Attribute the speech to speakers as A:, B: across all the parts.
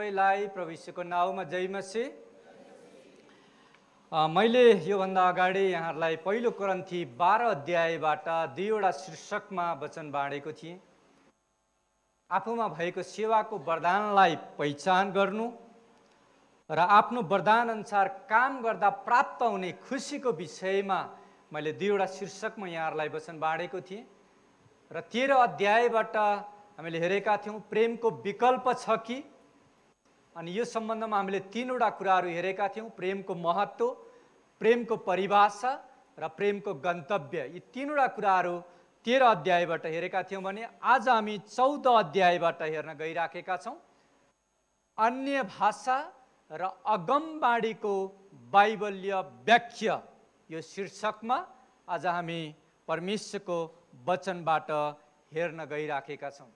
A: सबैलाई प्रविष्यको नाउँमा जयमसी मैले योभन्दा अगाडि यहाँहरूलाई पहिलो क्रन्थी बाह्र अध्यायबाट दुईवटा शीर्षकमा वचन बाँडेको थिएँ आफूमा भएको सेवाको वरदानलाई पहिचान गर्नु र आफ्नो वरदान अनुसार काम गर्दा प्राप्त हुने खुसीको विषयमा मैले दुईवटा शीर्षकमा यहाँहरूलाई वचन बाँडेको थिएँ र तेह्र अध्यायबाट हामीले हेरेका थियौँ प्रेमको विकल्प छ कि अनि यो सम्बन्धमा हामीले तिनवटा कुराहरू हेरेका थियौँ प्रेमको महत्त्व प्रेमको परिभाषा र प्रेमको गन्तव्य यी तिनवटा कुराहरू तेह्र अध्यायबाट हेरेका थियौँ भने आज हामी चौध अध्यायबाट हेर्न गइराखेका छौँ अन्य भाषा र अगमबाडीको बाइबल्य व्याख्या यो शीर्षकमा आज हामी परमेश्वरको वचनबाट हेर्न गइराखेका छौँ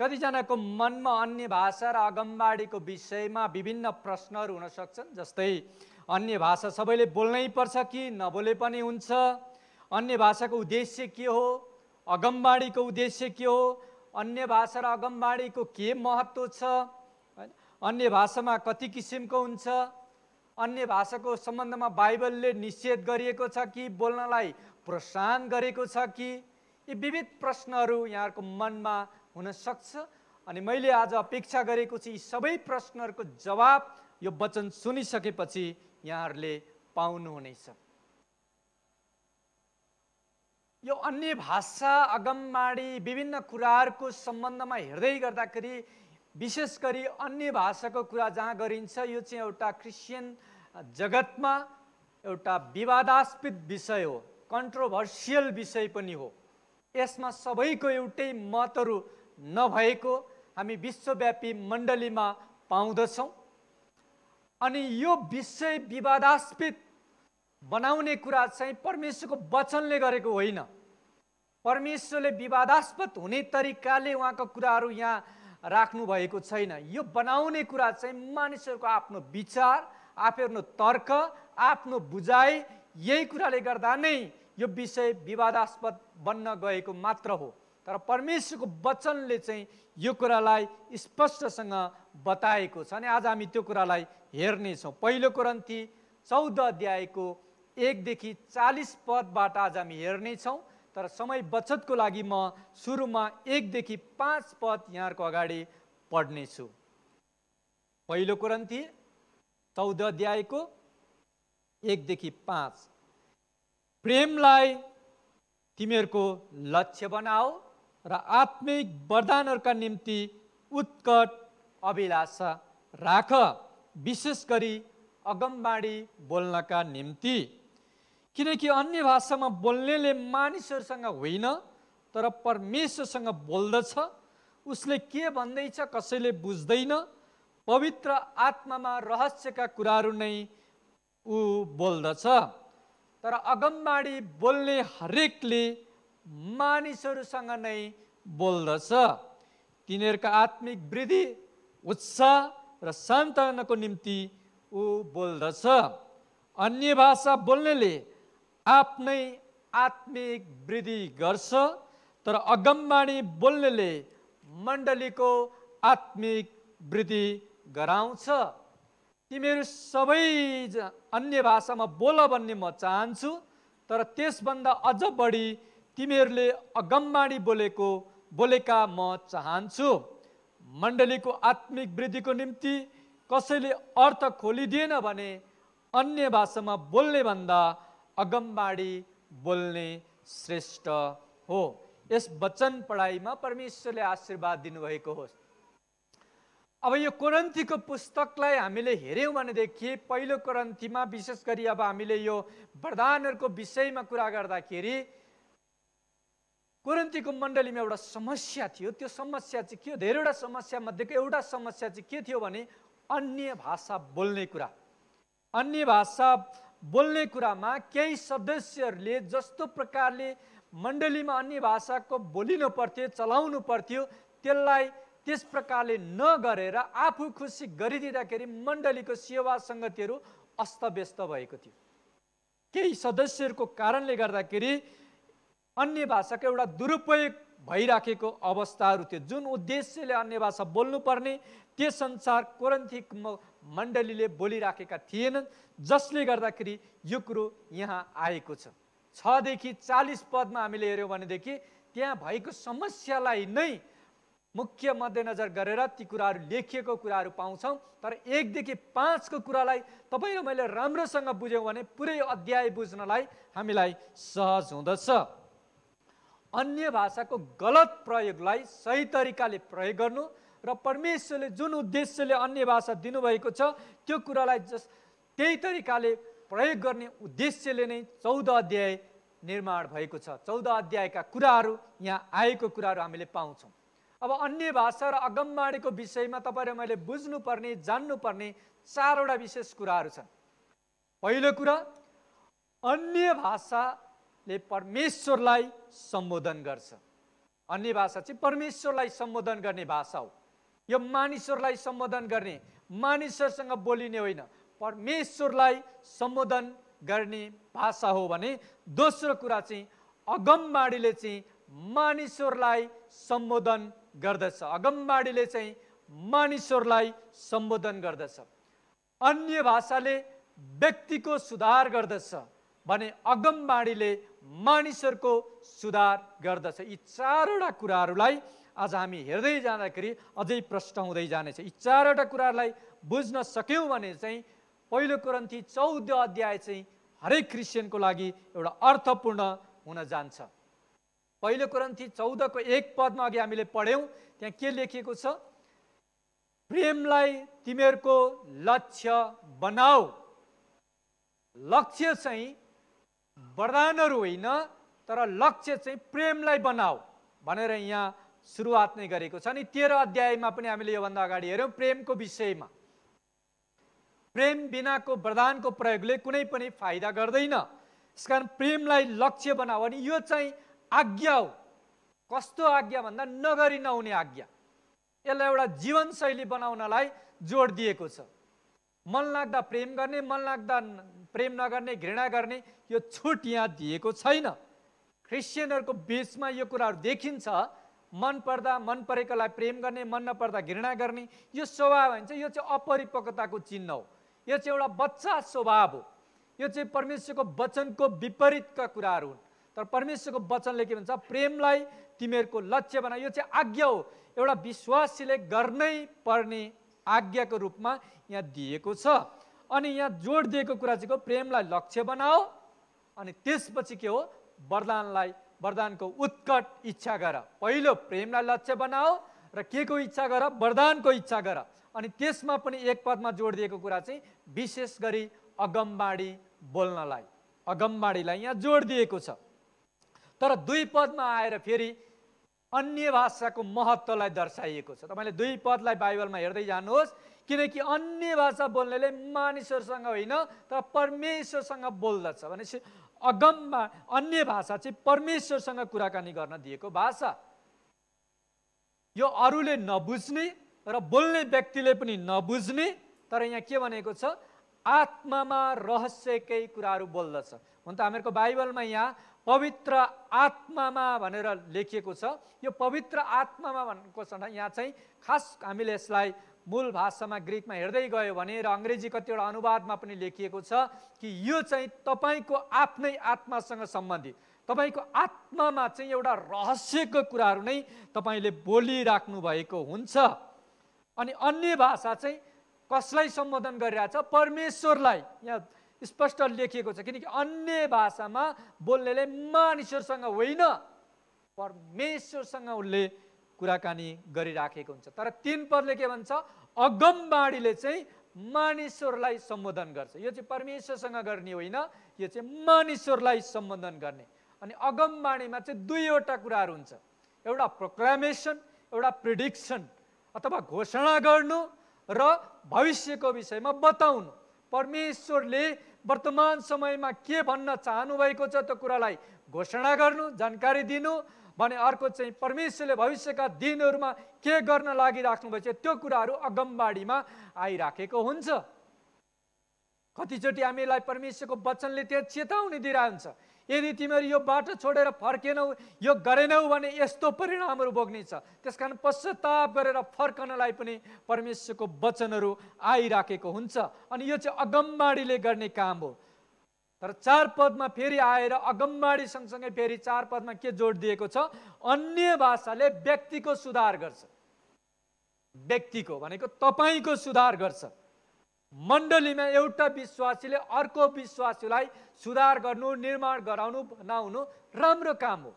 A: कतिजनाको मनमा अन्य भाषा र अगमबाडीको विषयमा विभिन्न प्रश्नहरू हुन सक्छन् जस्तै अन्य भाषा सबैले बोल्नै पर्छ कि नबोले पनि हुन्छ अन्य भाषाको उद्देश्य के हो अगमबाडीको उद्देश्य के हो अन्य भाषा र अगमबाडीको के महत्त्व छ अन्य भाषामा कति किसिमको हुन्छ अन्य भाषाको सम्बन्धमा बाइबलले निषेध गरिएको छ कि बोल्नलाई प्रोत्साहन गरेको छ कि यी विविध प्रश्नहरू यहाँहरूको मनमा हुनसक्छ अनि मैले आज अपेक्षा गरेको छु यी सबै प्रश्नहरूको जवाब यो वचन सुनिसकेपछि यहाँहरूले पाउनुहुनेछ यो अन्य भाषा अगममाडी विभिन्न कुराहरूको सम्बन्धमा हेर्दै गर्दाखेरि विशेष गरी अन्य भाषाको कुरा जहाँ गरिन्छ यो चाहिँ एउटा क्रिस्चियन जगतमा एउटा विवादास्पद विषय हो कन्ट्रोभर्सियल विषय पनि हो यसमा सबैको एउटै मतहरू नभएको हामी विश्वव्यापी मण्डलीमा पाउँदछौँ अनि यो विषय विवादास्पद बनाउने कुरा चाहिँ परमेश्वरको वचनले गरेको होइन परमेश्वरले विवादास्पद हुने तरिकाले उहाँको कुराहरू यहाँ राख्नु भएको छैन यो बनाउने कुरा चाहिँ मानिसहरूको आफ्नो विचार आफ्नो तर्क आफ्नो बुझाइ यही कुराले गर्दा नै यो विषय विवादास्पद बन्न गएको मात्र हो तर परमेश्वरको वचनले चाहिँ यो कुरालाई स्पष्टसँग बताएको छ अनि आज हामी त्यो कुरालाई हेर्नेछौँ पहिलो कुरन्थी चौध अध्यायको एकदेखि चालिस पदबाट आज हामी हेर्नेछौँ तर समय बचतको लागि म सुरुमा एकदेखि पाँच पद यहाँको अगाडि पढ्नेछु पहिलो कुरन्थी चौध अध्यायको एकदेखि पाँच प्रेमलाई तिमीहरूको लक्ष्य बनाऊ र आत्मिक वरदानहरूका निम्ति उत्कट अभिलाषा राख विशेष गरी अगमबाडी बोल्नका निम्ति किनकि अन्य भाषामा बोल्नेले मानिसहरूसँग होइन तर परमेश्वरसँग बोल्दछ उसले के भन्दैछ कसैले बुझ्दैन पवित्र आत्मामा रहस्यका कुराहरू नै ऊ बोल्दछ तर अगमबाडी बोल्ने हरेकले मानिसहरूसँग नै बोल्दछ तिनीहरूका आत्मिक वृद्धि उत्साह र सान्तावनाको निम्ति ऊ बोल्दछ अन्य भाषा बोल्नेले आफ्नै आत्मिक वृद्धि गर्छ तर अगमवाणी बोल्नेले मण्डलीको आत्मिक वृद्धि गराउँछ तिमीहरू सबै अन्य भाषामा बोल भन्ने म चाहन्छु तर त्यसभन्दा अझ बढी तिमीहरूले अगमबाडी बोलेको बोलेका म चाहन्छु मण्डलीको आत्मिक वृद्धिको निम्ति कसैले अर्थ खोलिदिएन भने अन्य भाषामा बोल्ने भन्दा अगमबाडी बोल्ने श्रेष्ठ हो यस वचन पढाइमा परमेश्वरले आशीर्वाद दिनुभएको होस् अब यो कोरन्थीको पुस्तकलाई हामीले हेऱ्यौँ भनेदेखि पहिलो कोरन्थीमा विशेष गरी अब हामीले यो वरदानहरूको विषयमा कुरा गर्दाखेरि कोरन्तीको मण्डलीमा एउटा समस्या थियो त्यो समस्या चाहिँ के हो धेरैवटा मध्येको एउटा समस्या चाहिँ के थियो भने अन्य भाषा बोल्ने कुरा अन्य भाषा बोल्ने कुरामा केही सदस्यहरूले जस्तो प्रकारले मण्डलीमा अन्य भाषाको बोलिनु पर्थ्यो चलाउनु पर्थ्यो त्यसलाई त्यस प्रकारले नगरेर आफू खुसी गरिदिँदाखेरि मण्डलीको सेवा सङ्गतिहरू अस्तव्यस्त भएको थियो केही सदस्यहरूको कारणले गर्दाखेरि अन्य भाषाको एउटा दुरुपयोग भइराखेको अवस्थाहरू थियो जुन उद्देश्यले अन्य भाषा बोल्नुपर्ने त्यो संसार कोरन्थिक मण्डलीले बोलिराखेका थिएनन् जसले गर्दाखेरि यो कुरो यहाँ आएको छ छदेखि चालिस पदमा हामीले हेऱ्यौँ भनेदेखि त्यहाँ भएको समस्यालाई नै मुख्य मध्यनजर गरेर ती कुराहरू लेखिएको कुराहरू पाउँछौँ तर एकदेखि पाँचको कुरालाई तपाईँ मैले राम्रोसँग बुझ्यौँ भने पुरै अध्याय बुझ्नलाई हामीलाई सहज हुँदछ अन्य भाषाको गलत प्रयोगलाई सही तरिकाले प्रयोग गर्नु र परमेश्वरले जुन उद्देश्यले अन्य भाषा दिनुभएको छ त्यो कुरालाई जस त्यही तरिकाले प्रयोग गर्ने उद्देश्यले नै चौध अध्याय निर्माण भएको छ चौध अध्यायका कुराहरू यहाँ आएको कुराहरू हामीले पाउँछौँ अब अन्य भाषा र अगमबाडीको विषयमा तपाईँहरू मैले बुझ्नुपर्ने जान्नुपर्ने चारवटा विशेष कुराहरू छन् पहिलो कुरा अन्य भाषा ले परमेश्वरलाई सम्बोधन गर्छ अन्य भाषा चाहिँ परमेश्वरलाई सम्बोधन गर्ने भाषा हो यो मानिसहरूलाई सम्बोधन गर्ने मानिसहरूसँग बोलिने होइन परमेश्वरलाई सम्बोधन गर्ने भाषा हो भने दोस्रो कुरा चाहिँ अगमबाडीले चाहिँ मानिसहरूलाई सम्बोधन गर्दछ अगमबाडीले चाहिँ मानिसहरूलाई सम्बोधन गर्दछ अन्य भाषाले व्यक्तिको सुधार गर्दछ भने अगमबाडीले मानिसहरूको सुधार गर्दछ यी चारवटा कुराहरूलाई आज हामी हेर्दै जाँदाखेरि अझै प्रष्ट हुँदै जानेछ यी चारवटा कुराहरूलाई बुझ्न सक्यौँ भने चाहिँ पहिलो क्रन्थी चौध अध्याय चाहिँ हरेक क्रिस्चियनको लागि एउटा अर्थपूर्ण हुन जान्छ पहिलो क्रन्थी चौधको एक पदमा अघि हामीले पढ्यौँ त्यहाँ के लेखिएको छ प्रेमलाई तिमीहरूको लक्ष्य बनाऊ लक्ष्य चाहिँ वरदानहरू होइन तर लक्ष्य चाहिँ प्रेमलाई बनाऊ भनेर यहाँ सुरुवात नै गरेको छ अनि तेह्र अध्यायमा पनि हामीले योभन्दा अगाडि हेऱ्यौँ प्रेमको विषयमा प्रेम बिनाको वरदानको प्रयोगले कुनै पनि फाइदा गर्दैन त्यस कारण प्रेमलाई लक्ष्य बनाऊ अनि यो चाहिँ आज्ञा हो कस्तो आज्ञा भन्दा नगरी नहुने आज्ञा यसलाई एउटा जीवनशैली बनाउनलाई जोड दिएको छ मन लाग्दा प्रेम गर्ने मन लाग्दा प्रेम नगर्ने घृणा गर्ने यो छुट यहाँ दिएको छैन क्रिस्चियनहरूको बिचमा यो कुराहरू देखिन्छ मन पर्दा मन परेकोलाई प्रेम गर्ने मन नपर्दा घृणा गर्ने यो स्वभाव भन्छ यो चाहिँ अपरिपक्वताको चिन्ह हो यो चाहिँ एउटा बच्चा स्वभाव हो यो चाहिँ परमेश्वरको वचनको विपरीतका कुराहरू हुन् तर परमेश्वरको वचनले के भन्छ प्रेमलाई तिमीहरूको लक्ष्य बना यो चाहिँ आज्ञा हो एउटा विश्वासीले गर्नै पर्ने आज्ञाको रूपमा यहाँ दिएको छ अनि यहाँ जोड दिएको कुरा चाहिँ को प्रेमलाई लक्ष्य बनाओ अनि त्यसपछि के हो वरदानलाई वरदानको उत्कट इच्छा गर पहिलो प्रेमलाई लक्ष्य बनाओ र के को इच्छा गर वरदानको इच्छा गर अनि त्यसमा पनि एक पदमा जोड दिएको कुरा चाहिँ विशेष गरी अगमबाडी बोल्नलाई अगमबाडीलाई यहाँ जोड दिएको छ तर दुई पदमा आएर फेरि अन्य भाषाको महत्त्वलाई दर्शाइएको छ तपाईँले दुई पदलाई बाइबलमा हेर्दै जानुहोस् किनकि अन्य भाषा बोल्नेले मानिसहरूसँग होइन तर परमेश्वरसँग बोल्दछ भनेपछि अगममा अन्य भाषा चाहिँ परमेश्वरसँग कुराकानी गर्न दिएको भाषा यो अरूले नबुझ्ने र बोल्ने व्यक्तिले पनि नबुझ्ने तर यहाँ के भनेको छ आत्मामा रहस्यकै कुराहरू बोल्दछ हुन त हामीहरूको बाइबलमा यहाँ पवित्र आत्मामा भनेर लेखिएको छ यो पवित्र आत्मामा भनेको छ यहाँ चाहिँ खास हामीले यसलाई मूल भाषामा ग्रिकमा हेर्दै गयो भने र अङ्ग्रेजी कतिवटा अनुवादमा पनि लेखिएको छ कि यो चाहिँ तपाईँको आफ्नै आत्मासँग सम्बन्धित तपाईँको आत्मामा चाहिँ एउटा रहस्यको कुराहरू नै तपाईँले बोलिराख्नु भएको हुन्छ अनि अन्य भाषा चाहिँ कसलाई सम्बोधन गरिरहेछ परमेश्वरलाई यहाँ स्पष्ट लेखिएको छ किनकि अन्य भाषामा बोल्नेले मानिसहरूसँग होइन परमेश्वरसँग उसले कुराकानी गरिराखेको हुन्छ तर तिन पदले के भन्छ अगमबाडीले चाहिँ मानिसहरूलाई सम्बोधन गर्छ यो चाहिँ परमेश्वरसँग गर्ने होइन यो चाहिँ मानिसहरूलाई सम्बोधन गर्ने अनि अगमबाणीमा चाहिँ दुईवटा कुराहरू हुन्छ एउटा प्रोक्लामेसन एउटा प्रिडिक्सन अथवा घोषणा गर्नु र भविष्यको विषयमा बताउनु परमेश्वरले वर्तमान समयमा के भन्न चाहनु भएको छ त्यो कुरालाई घोषणा गर्नु जानकारी दिनु भने अर्को चाहिँ परमेश्वरले भविष्यका दिनहरूमा के गर्न लागिराख्नु लागिराख्नुभएछ त्यो कुराहरू अगमबाडीमा आइराखेको हुन्छ कतिचोटि हामीलाई परमेश्वरको वचनले त्यहाँ चेतावनी दिइरहन्छ यदि तिमीहरू यो बाटो छोडेर फर्केनौ यो गरेनौ भने यस्तो परिणामहरू भोग्नेछ त्यस कारण पश्चाताप गरेर फर्कनलाई पनि परमेश्वरको वचनहरू आइराखेको हुन्छ अनि यो चाहिँ अगमबाडीले गर्ने काम हो तर चार पदमा फेरि आएर अगमबाडी सँगसँगै फेरि चार पदमा के जोड दिएको छ अन्य भाषाले व्यक्तिको सुधार गर्छ व्यक्तिको भनेको तपाईँको सुधार गर्छ मण्डलीमा एउटा विश्वासीले अर्को विश्वासीलाई सुधार गर्नु निर्माण गराउनु नहुनु राम्रो काम हो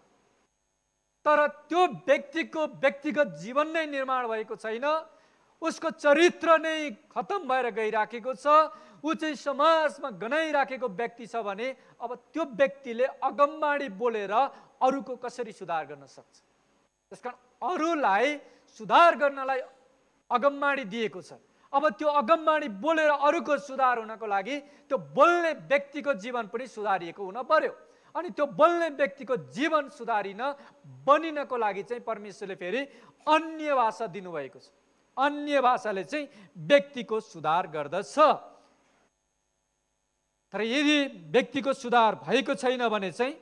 A: तर त्यो व्यक्तिको व्यक्तिगत जीवन नै निर्माण भएको छैन उसको चरित्र नै खत्तम भएर गइराखेको छ ऊ चाहिँ समाजमा गनाइराखेको व्यक्ति छ भने अब त्यो व्यक्तिले अगमबाडी बोलेर अरूको कसरी सुधार गर्न सक्छ त्यस कारण अरूलाई सुधार गर्नलाई अगमबाडी दिएको छ अब त्यो अगमवाणी बोलेर अरूको सुधार हुनको लागि त्यो बोल्ने व्यक्तिको जीवन पनि सुधारिएको हुन पर्यो अनि त्यो बोल्ने व्यक्तिको जीवन सुधारिन बनिनको लागि चाहिँ परमेश्वरले फेरि अन्य भाषा दिनुभएको छ अन्य भाषाले चाहिँ व्यक्तिको सुधार गर्दछ तर यदि व्यक्तिको सुधार भएको छैन भने चाहिँ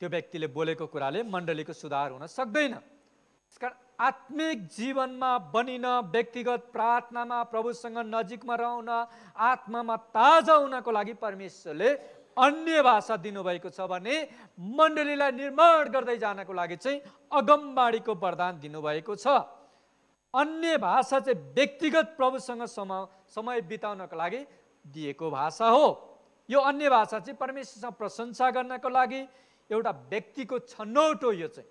A: त्यो व्यक्तिले बोलेको कुराले मण्डलीको सुधार हुन सक्दैन त्यसकारण आत्मिक जीवनमा बनिन व्यक्तिगत प्रार्थनामा प्रभुसँग नजिकमा रहन आत्मामा ताजा हुनको लागि परमेश्वरले अन्य भाषा दिनुभएको छ भने मण्डलीलाई निर्माण गर्दै जानको लागि चाहिँ अगमबाडीको वरदान दिनुभएको छ अन्य भाषा चाहिँ व्यक्तिगत प्रभुसँग समय बिताउनको लागि दिएको भाषा हो यो अन्य भाषा चाहिँ परमेश्वरसँग प्रशंसा गर्नको लागि एउटा व्यक्तिको छनौट हो यो चाहिँ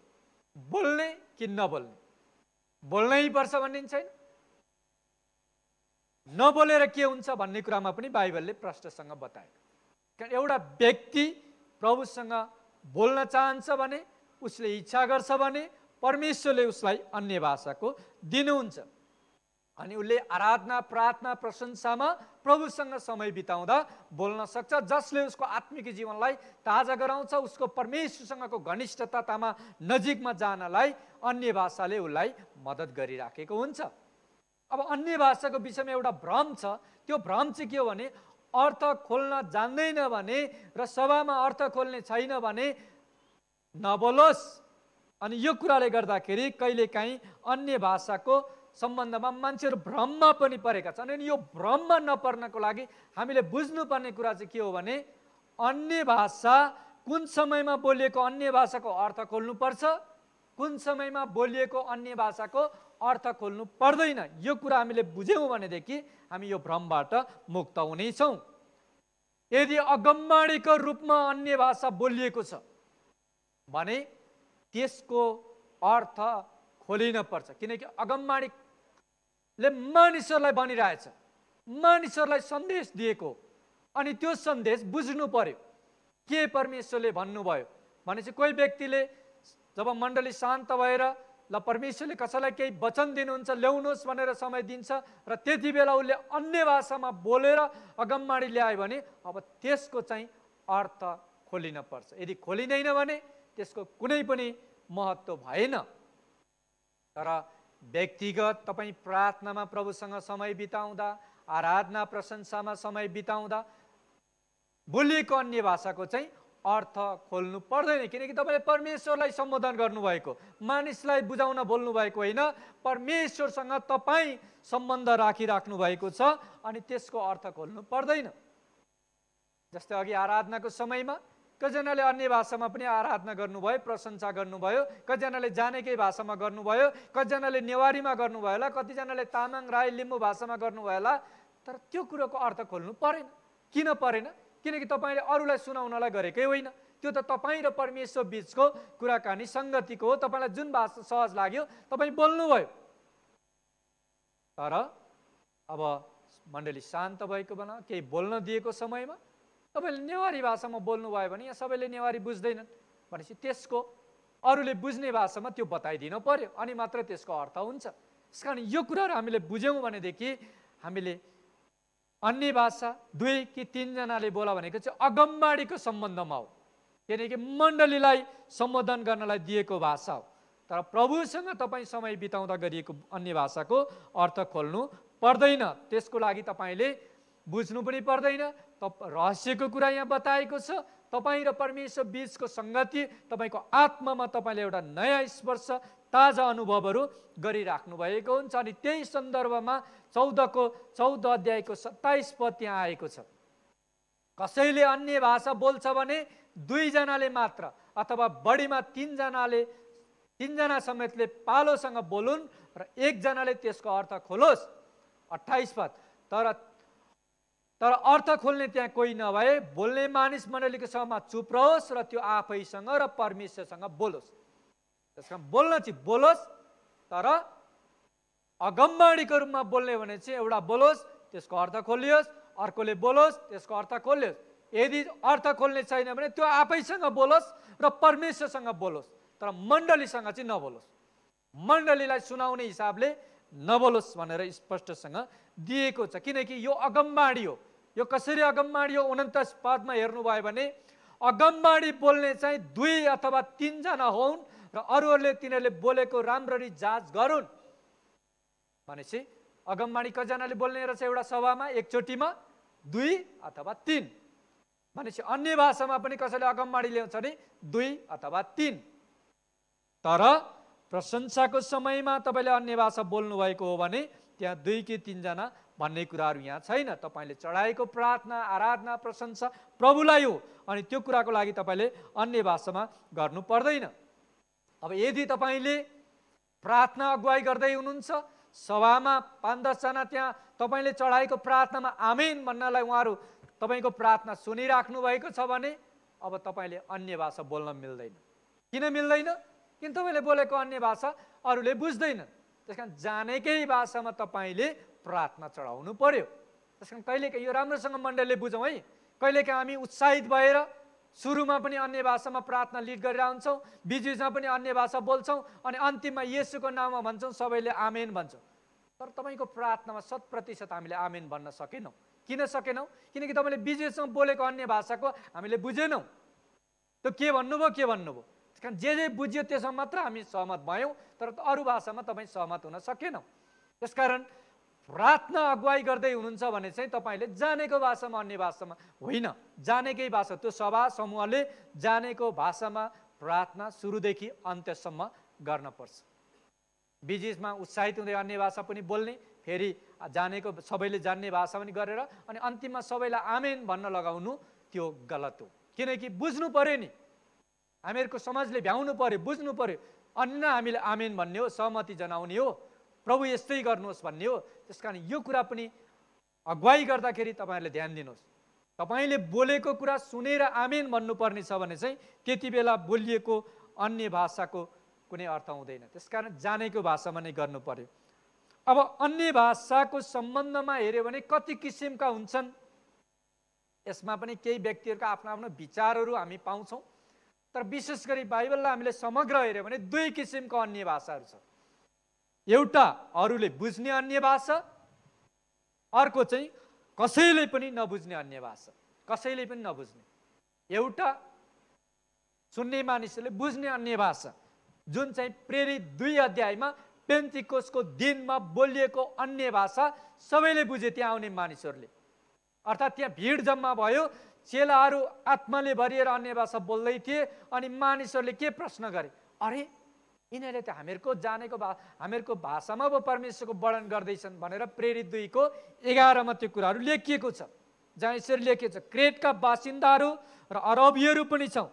A: बोल्ने कि नबोल्ने बोल्नै पर्छ भनिन्छ छैन नबोलेर के हुन्छ भन्ने कुरामा पनि बाइबलले प्रष्टसँग बताए कारण एउटा व्यक्ति प्रभुसँग बोल्न चाहन्छ भने उसले इच्छा गर्छ भने परमेश्वरले उसलाई अन्य भाषाको दिनुहुन्छ अनि उसले आराधना प्रार्थना प्रशंसामा प्रभुसँग समय बिताउँदा बोल्न सक्छ जसले उसको आत्मिक जीवनलाई ताजा गराउँछ उसको परमेश्वरसँगको घनिष्ठतामा नजिकमा जानलाई अन्य भाषाले उसलाई मद्दत गरिराखेको हुन्छ अब अन्य भाषाको विषयमा एउटा भ्रम छ त्यो भ्रम चाहिँ के हो भने अर्थ खोल्न जान्दैन भने र सभामा अर्थ खोल्ने छैन भने नबोलोस् अनि यो कुराले गर्दाखेरि कहिलेकाहीँ अन्य भाषाको सम्बन्धमा मान्छेहरू भ्रममा पनि परेका छन् अनि यो भ्रममा नपर्नको लागि हामीले बुझ्नुपर्ने कुरा चाहिँ के हो भने अन्य भाषा कुन समयमा बोलिएको अन्य भाषाको अर्थ खोल्नुपर्छ कुन समयमा बोलिएको अन्य भाषाको अर्थ खोल्नु पर्दैन यो कुरा हामीले बुझ्यौँ भनेदेखि हामी यो भ्रमबाट मुक्त हुनेछौँ यदि अगम्बाडीको रूपमा अन्य भाषा बोलिएको छ भने त्यसको अर्थ खोलिन पर्छ किनकि अगम्बाडी ले मानिसहरूलाई भनिरहेछ मानिसहरूलाई सन्देश दिएको अनि त्यो सन्देश बुझ्नु पर्यो के परमेश्वरले भन्नुभयो भनेपछि कोही व्यक्तिले जब मण्डली शान्त भएर ल परमेश्वरले कसैलाई केही वचन दिनुहुन्छ ल्याउनुहोस् भनेर समय दिन्छ र त्यति बेला उसले अन्य भाषामा बोलेर अगमबाडी ल्यायो भने अब त्यसको चाहिँ अर्थ खोलिन पर्छ यदि खोलिँदैन भने त्यसको कुनै पनि महत्त्व भएन तर व्यक्तिगत तपाईँ प्रार्थनामा प्रभुसँग समय बिताउँदा आराधना प्रशंसामा समय बिताउँदा बोलिएको अन्य भाषाको चाहिँ अर्थ खोल्नु पर्दैन किनकि तपाईँले परमेश्वरलाई सम्बोधन गर्नुभएको मानिसलाई बुझाउन बोल्नुभएको होइन परमेश्वरसँग तपाईँ सम्बन्ध राखिराख्नु भएको छ अनि त्यसको अर्थ खोल्नु पर्दैन जस्तै अघि आराधनाको समयमा कतिजनाले अन्य भाषामा पनि आराधना गर्नुभयो प्रशंसा गर्नुभयो कतिजनाले जानेकै भाषामा गर्नुभयो कतिजनाले नेवारीमा गर्नुभयो होला कतिजनाले तामाङ राई लिम्बू भाषामा गर्नुभयो होला तर त्यो कुरोको अर्थ खोल्नु परेन किन परेन किनकि तपाईँले अरूलाई सुनाउनलाई गरेकै होइन त्यो त तपाईँ र परमेश्वर बिचको कुराकानी सङ्गतिको हो तपाईँलाई जुन भाषा सहज लाग्यो तपाईँ बोल्नुभयो तर अब मण्डली शान्त भएको बेला केही बोल्न दिएको समयमा तपाईँले नेवारी भाषामा बोल्नुभयो भने यहाँ सबैले नेवारी बुझ्दैनन् भनेपछि त्यसको अरूले बुझ्ने भाषामा त्यो बताइदिनु पऱ्यो अनि मात्र त्यसको अर्थ हुन्छ त्यस कारण यो कुराहरू हामीले बुझ्यौँ भनेदेखि हामीले अन्य भाषा दुई कि तिनजनाले बोला भनेको चाहिँ अगमबाडीको सम्बन्धमा हो किनकि मण्डलीलाई सम्बोधन गर्नलाई दिएको भाषा हो तर प्रभुसँग तपाईँ समय बिताउँदा गरिएको अन्य भाषाको अर्थ खोल्नु पर्दैन त्यसको लागि तपाईँले बुझ्नु पनि पर्दैन त रहस्यको कुरा यहाँ बताएको छ तपाईँ र परमेश्वर बिचको सङ्गति तपाईँको आत्मामा तपाईँले एउटा नयाँ स्पर्श ताजा अनुभवहरू गरिराख्नु भएको हुन्छ अनि त्यही सन्दर्भमा चौधको चौध अध्यायको सत्ताइस पद त्यहाँ आएको छ कसैले अन्य भाषा बोल्छ भने दुईजनाले मात्र अथवा बढीमा तिनजनाले तिनजना समेतले पालोसँग बोलुन् र एकजनाले त्यसको अर्थ खोलोस् अठाइस पद तर तर अर्थ खोल्ने त्यहाँ कोही नभए बोल्ने मानिस मण्डलीको सभामा चुप रहोस् र त्यो आफैसँग र परमेश्वरसँग बोलोस् त्यस कारण बोल्न चाहिँ बोलोस् तर अगम्बाडीको रूपमा बोल्ने भने चाहिँ एउटा बोलोस् त्यसको अर्थ खोलियोस् अर्कोले बोलोस् त्यसको अर्थ खोलियोस् यदि अर्थ खोल्ने छैन भने त्यो आफैसँग बोलोस् र परमेश्वरसँग बोलोस् तर मण्डलीसँग चाहिँ नबोलोस् मण्डलीलाई सुनाउने हिसाबले नबोलोस् भनेर स्पष्टसँग दिएको छ किनकि यो अगमबाडी हो यो कसरी अगमबाडी हो उन्तास पदमा हेर्नुभयो भने अगमबाडी बोल्ने चाहिँ दुई अथवा तिनजना हुन् र अरूहरूले तिनीहरूले बोलेको राम्ररी जाँच गरून् भनेपछि अगमबाडी कतिजनाले बोल्ने रहेछ एउटा सभामा एकचोटिमा दुई अथवा तिन भनेपछि अन्य भाषामा पनि कसैले अगमबाडी ल्याउँछ नि दुई अथवा तिन तर प्रशंसाको समयमा तपाईँले अन्य भाषा बोल्नुभएको हो भने त्यहाँ दुई कि तिनजना भन्ने कुराहरू यहाँ छैन तपाईँले चढाएको प्रार्थना आराधना प्रशंसा प्रभुलाई हो अनि त्यो कुराको लागि तपाईँले अन्य भाषामा गर्नु पर्दैन अब यदि तपाईँले प्रार्थना अगुवाई गर्दै हुनुहुन्छ सभामा पाँच दसजना त्यहाँ तपाईँले चढाएको प्रार्थनामा आमेन भन्नलाई उहाँहरू तपाईँको प्रार्थना सुनिराख्नु भएको छ भने अब तपाईँले अन्य भाषा बोल्न मिल्दैन किन मिल्दैन किन तपाईँले बोलेको अन्य भाषा अरूले बुझ्दैन त्यस कारण जानेकै भाषामा तपाईँले प्रार्थना चढाउनु पर्यो त्यस कारण कहिलेकाहीँ यो राम्रोसँग मण्डलले बुझौँ है कहिलेका हामी उत्साहित भएर सुरुमा पनि अन्य भाषामा प्रार्थना लिड गरेर आउँछौँ बिचबिचमा पनि अन्य भाषा बोल्छौँ अनि अन्तिममा येसुको नाममा भन्छौँ सबैले आमेन भन्छौँ तर तपाईँको प्रार्थनामा शत प्रतिशत हामीले आमेन भन्न सकेनौँ किन सकेनौँ किनकि तपाईँले बिचबिचमा बोलेको अन्य भाषाको हामीले बुझेनौँ त्यो के भन्नुभयो के भन्नुभयो कारण जे जे बुझ्यो त्यसमा मात्र हामी सहमत भयौँ तर अरू भाषामा तपाईँ सहमत हुन सकेनौँ त्यसकारण प्रार्थना अगुवाई गर्दै हुनुहुन्छ भने चाहिँ तपाईँले जानेको भाषामा अन्य भाषामा होइन जानेकै भाषा त्यो सभा समूहले जानेको भाषामा प्रार्थना सुरुदेखि अन्त्यसम्म गर्न पर्छ बिजिसमा उत्साहित हुँदै अन्य भाषा पनि बोल्ने फेरि जानेको सबैले जान्ने भाषा पनि गरेर अनि अन्तिममा सबैलाई आमेन भन्न लगाउनु त्यो गलत हो किनकि बुझ्नु पऱ्यो नि हामीहरूको समाजले भ्याउनु पऱ्यो बुझ्नु पऱ्यो अन्न हामीले आमेन भन्ने हो सहमति जनाउने हो प्रभु यस्तै गर्नुहोस् भन्ने हो त्यस कारण यो कुरा पनि अगुवाई गर्दाखेरि तपाईँहरूले ध्यान दिनुहोस् तपाईँले बोलेको कुरा सुनेर आमेन भन्नुपर्ने छ भने चाहिँ त्यति बेला बोलिएको अन्य भाषाको कुनै अर्थ हुँदैन त्यस कारण जानेको भाषामा नै गर्नु पर्यो अब अन्य भाषाको सम्बन्धमा हेऱ्यो भने कति किसिमका हुन्छन् यसमा पनि केही व्यक्तिहरूको आफ्नो आफ्नो विचारहरू हामी पाउँछौँ तर विशेष गरी बाइबललाई हामीले समग्र हेऱ्यो भने दुई किसिमको अन्य भाषाहरू छ एउटा अरूले बुझ्ने अन्य भाषा अर्को चाहिँ कसैले पनि नबुझ्ने अन्य भाषा कसैले पनि नबुझ्ने एउटा सुन्ने मानिसहरूले बुझ्ने अन्य भाषा जुन चाहिँ प्रेरित दुई अध्यायमा पेन्तिकोसको दिनमा बोलिएको अन्य भाषा सबैले बुझे त्यहाँ आउने मानिसहरूले अर्थात् त्यहाँ भिड जम्मा भयो चेलाहरू आत्माले भरिएर अन्य भाषा बोल्दै थिए अनि मानिसहरूले के प्रश्न गरे अरे यिनीहरूले त हामीहरूको जानेको भा हामीहरूको भाषामा पो परमेश्वरको वर्णन गर्दैछन् भनेर प्रेरित दुईको एघारमा त्यो कुराहरू लेखिएको छ जहाँ यसरी लेखिएको छ क्रेटका बासिन्दाहरू र अरबीहरू पनि छौँ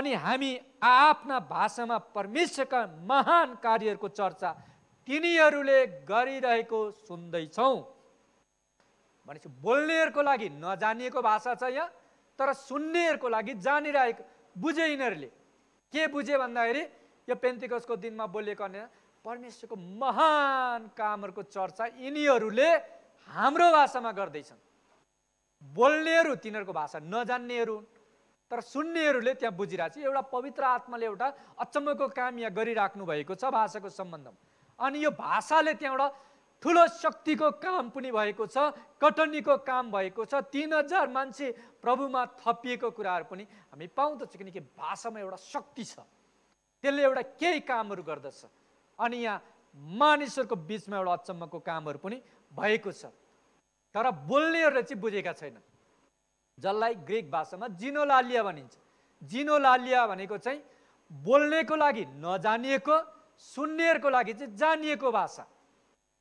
A: अनि हामी आफ्ना भाषामा परमेश्वरका महान कार्यहरूको चर्चा तिनीहरूले गरिरहेको सुन्दैछौँ भनेपछि बोल्नेहरूको लागि नजानिएको भाषा छ यहाँ तर सुन्नेहरूको लागि जहाँनिर आएको बुझे यिनीहरूले के बुझे भन्दाखेरि यो पेन्तिकसको दिनमा बोलेको अन्य परमेश्वरको महान कामहरूको चर्चा यिनीहरूले हाम्रो भाषामा गर्दैछन् बोल्नेहरू तिनीहरूको भाषा नजान्नेहरू तर सुन्नेहरूले त्यहाँ बुझिरहेको छ एउटा पवित्र आत्माले एउटा अचम्मको काम यहाँ गरिराख्नु भएको छ भाषाको सम्बन्धमा अनि यो भाषाले त्यहाँ ठुलो शक्तिको काम पनि भएको छ कटनीको काम भएको छ तिन हजार मान्छे प्रभुमा थपिएको कुराहरू पनि हामी पाउँदछौँ किनकि भाषामा एउटा शक्ति छ त्यसले एउटा केही कामहरू गर्दछ अनि यहाँ मानिसहरूको बिचमा एउटा अचम्मको कामहरू पनि भएको छ तर बोल्नेहरूले चाहिँ बुझेका छैनन् जसलाई ग्रिक भाषामा जिनोलालिया भनिन्छ जिनोलालिया भनेको चाहिँ बोल्नेको लागि नजानिएको सुन्नेहरूको लागि चाहिँ जानिएको भाषा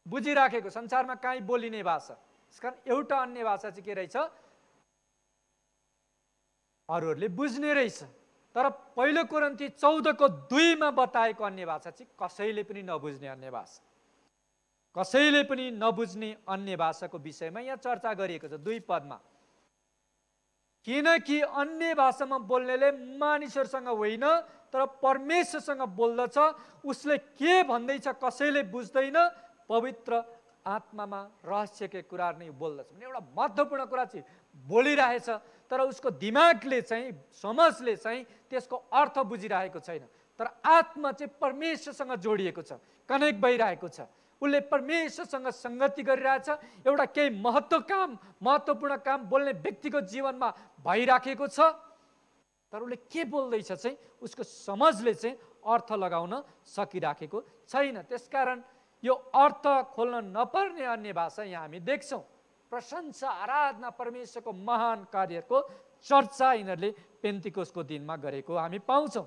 A: बुझिराखेको संसारमा काहीँ बोलिने भाषा त्यस कारण एउटा अन्य भाषा चाहिँ के रहेछ अरूहरूले बुझ्ने रहेछ तर पहिलो कोरन्ती चौधको दुईमा बताएको अन्य भाषा चाहिँ कसैले पनि नबुझ्ने अन्य भाषा कसैले पनि नबुझ्ने अन्य भाषाको विषयमा यहाँ चर्चा गरिएको छ दुई पदमा किनकि अन्य भाषामा बोल्नेले मानिसहरूसँग होइन तर परमेश्वरसँग बोल्दछ उसले के भन्दैछ कसैले बुझ्दैन पवित्र आत्मामा रहस्यकै कुरा नै बोल्दछ भने एउटा महत्त्वपूर्ण कुरा चाहिँ बोलिरहेछ तर उसको दिमागले चाहिँ समाजले चाहिँ त्यसको अर्थ बुझिरहेको छैन तर आत्मा चाहिँ परमेश्वरसँग जोडिएको छ कनेक्ट भइरहेको छ उसले परमेश्वरसँग सङ्गति गरिरहेछ एउटा केही महत्त्व काम महत्त्वपूर्ण काम बोल्ने व्यक्तिको जीवनमा भइराखेको छ तर उसले के बोल्दैछ चाहिँ उसको समाजले चाहिँ अर्थ लगाउन सकिराखेको छैन त्यसकारण यो अर्थ खोल्न नपर्ने अन्य भाषा यहाँ हामी देख्छौँ प्रशंसा आराधना परमेश्वरको महान कार्यको चर्चा यिनीहरूले पेन्तिकोसको दिनमा गरेको हामी पाउँछौँ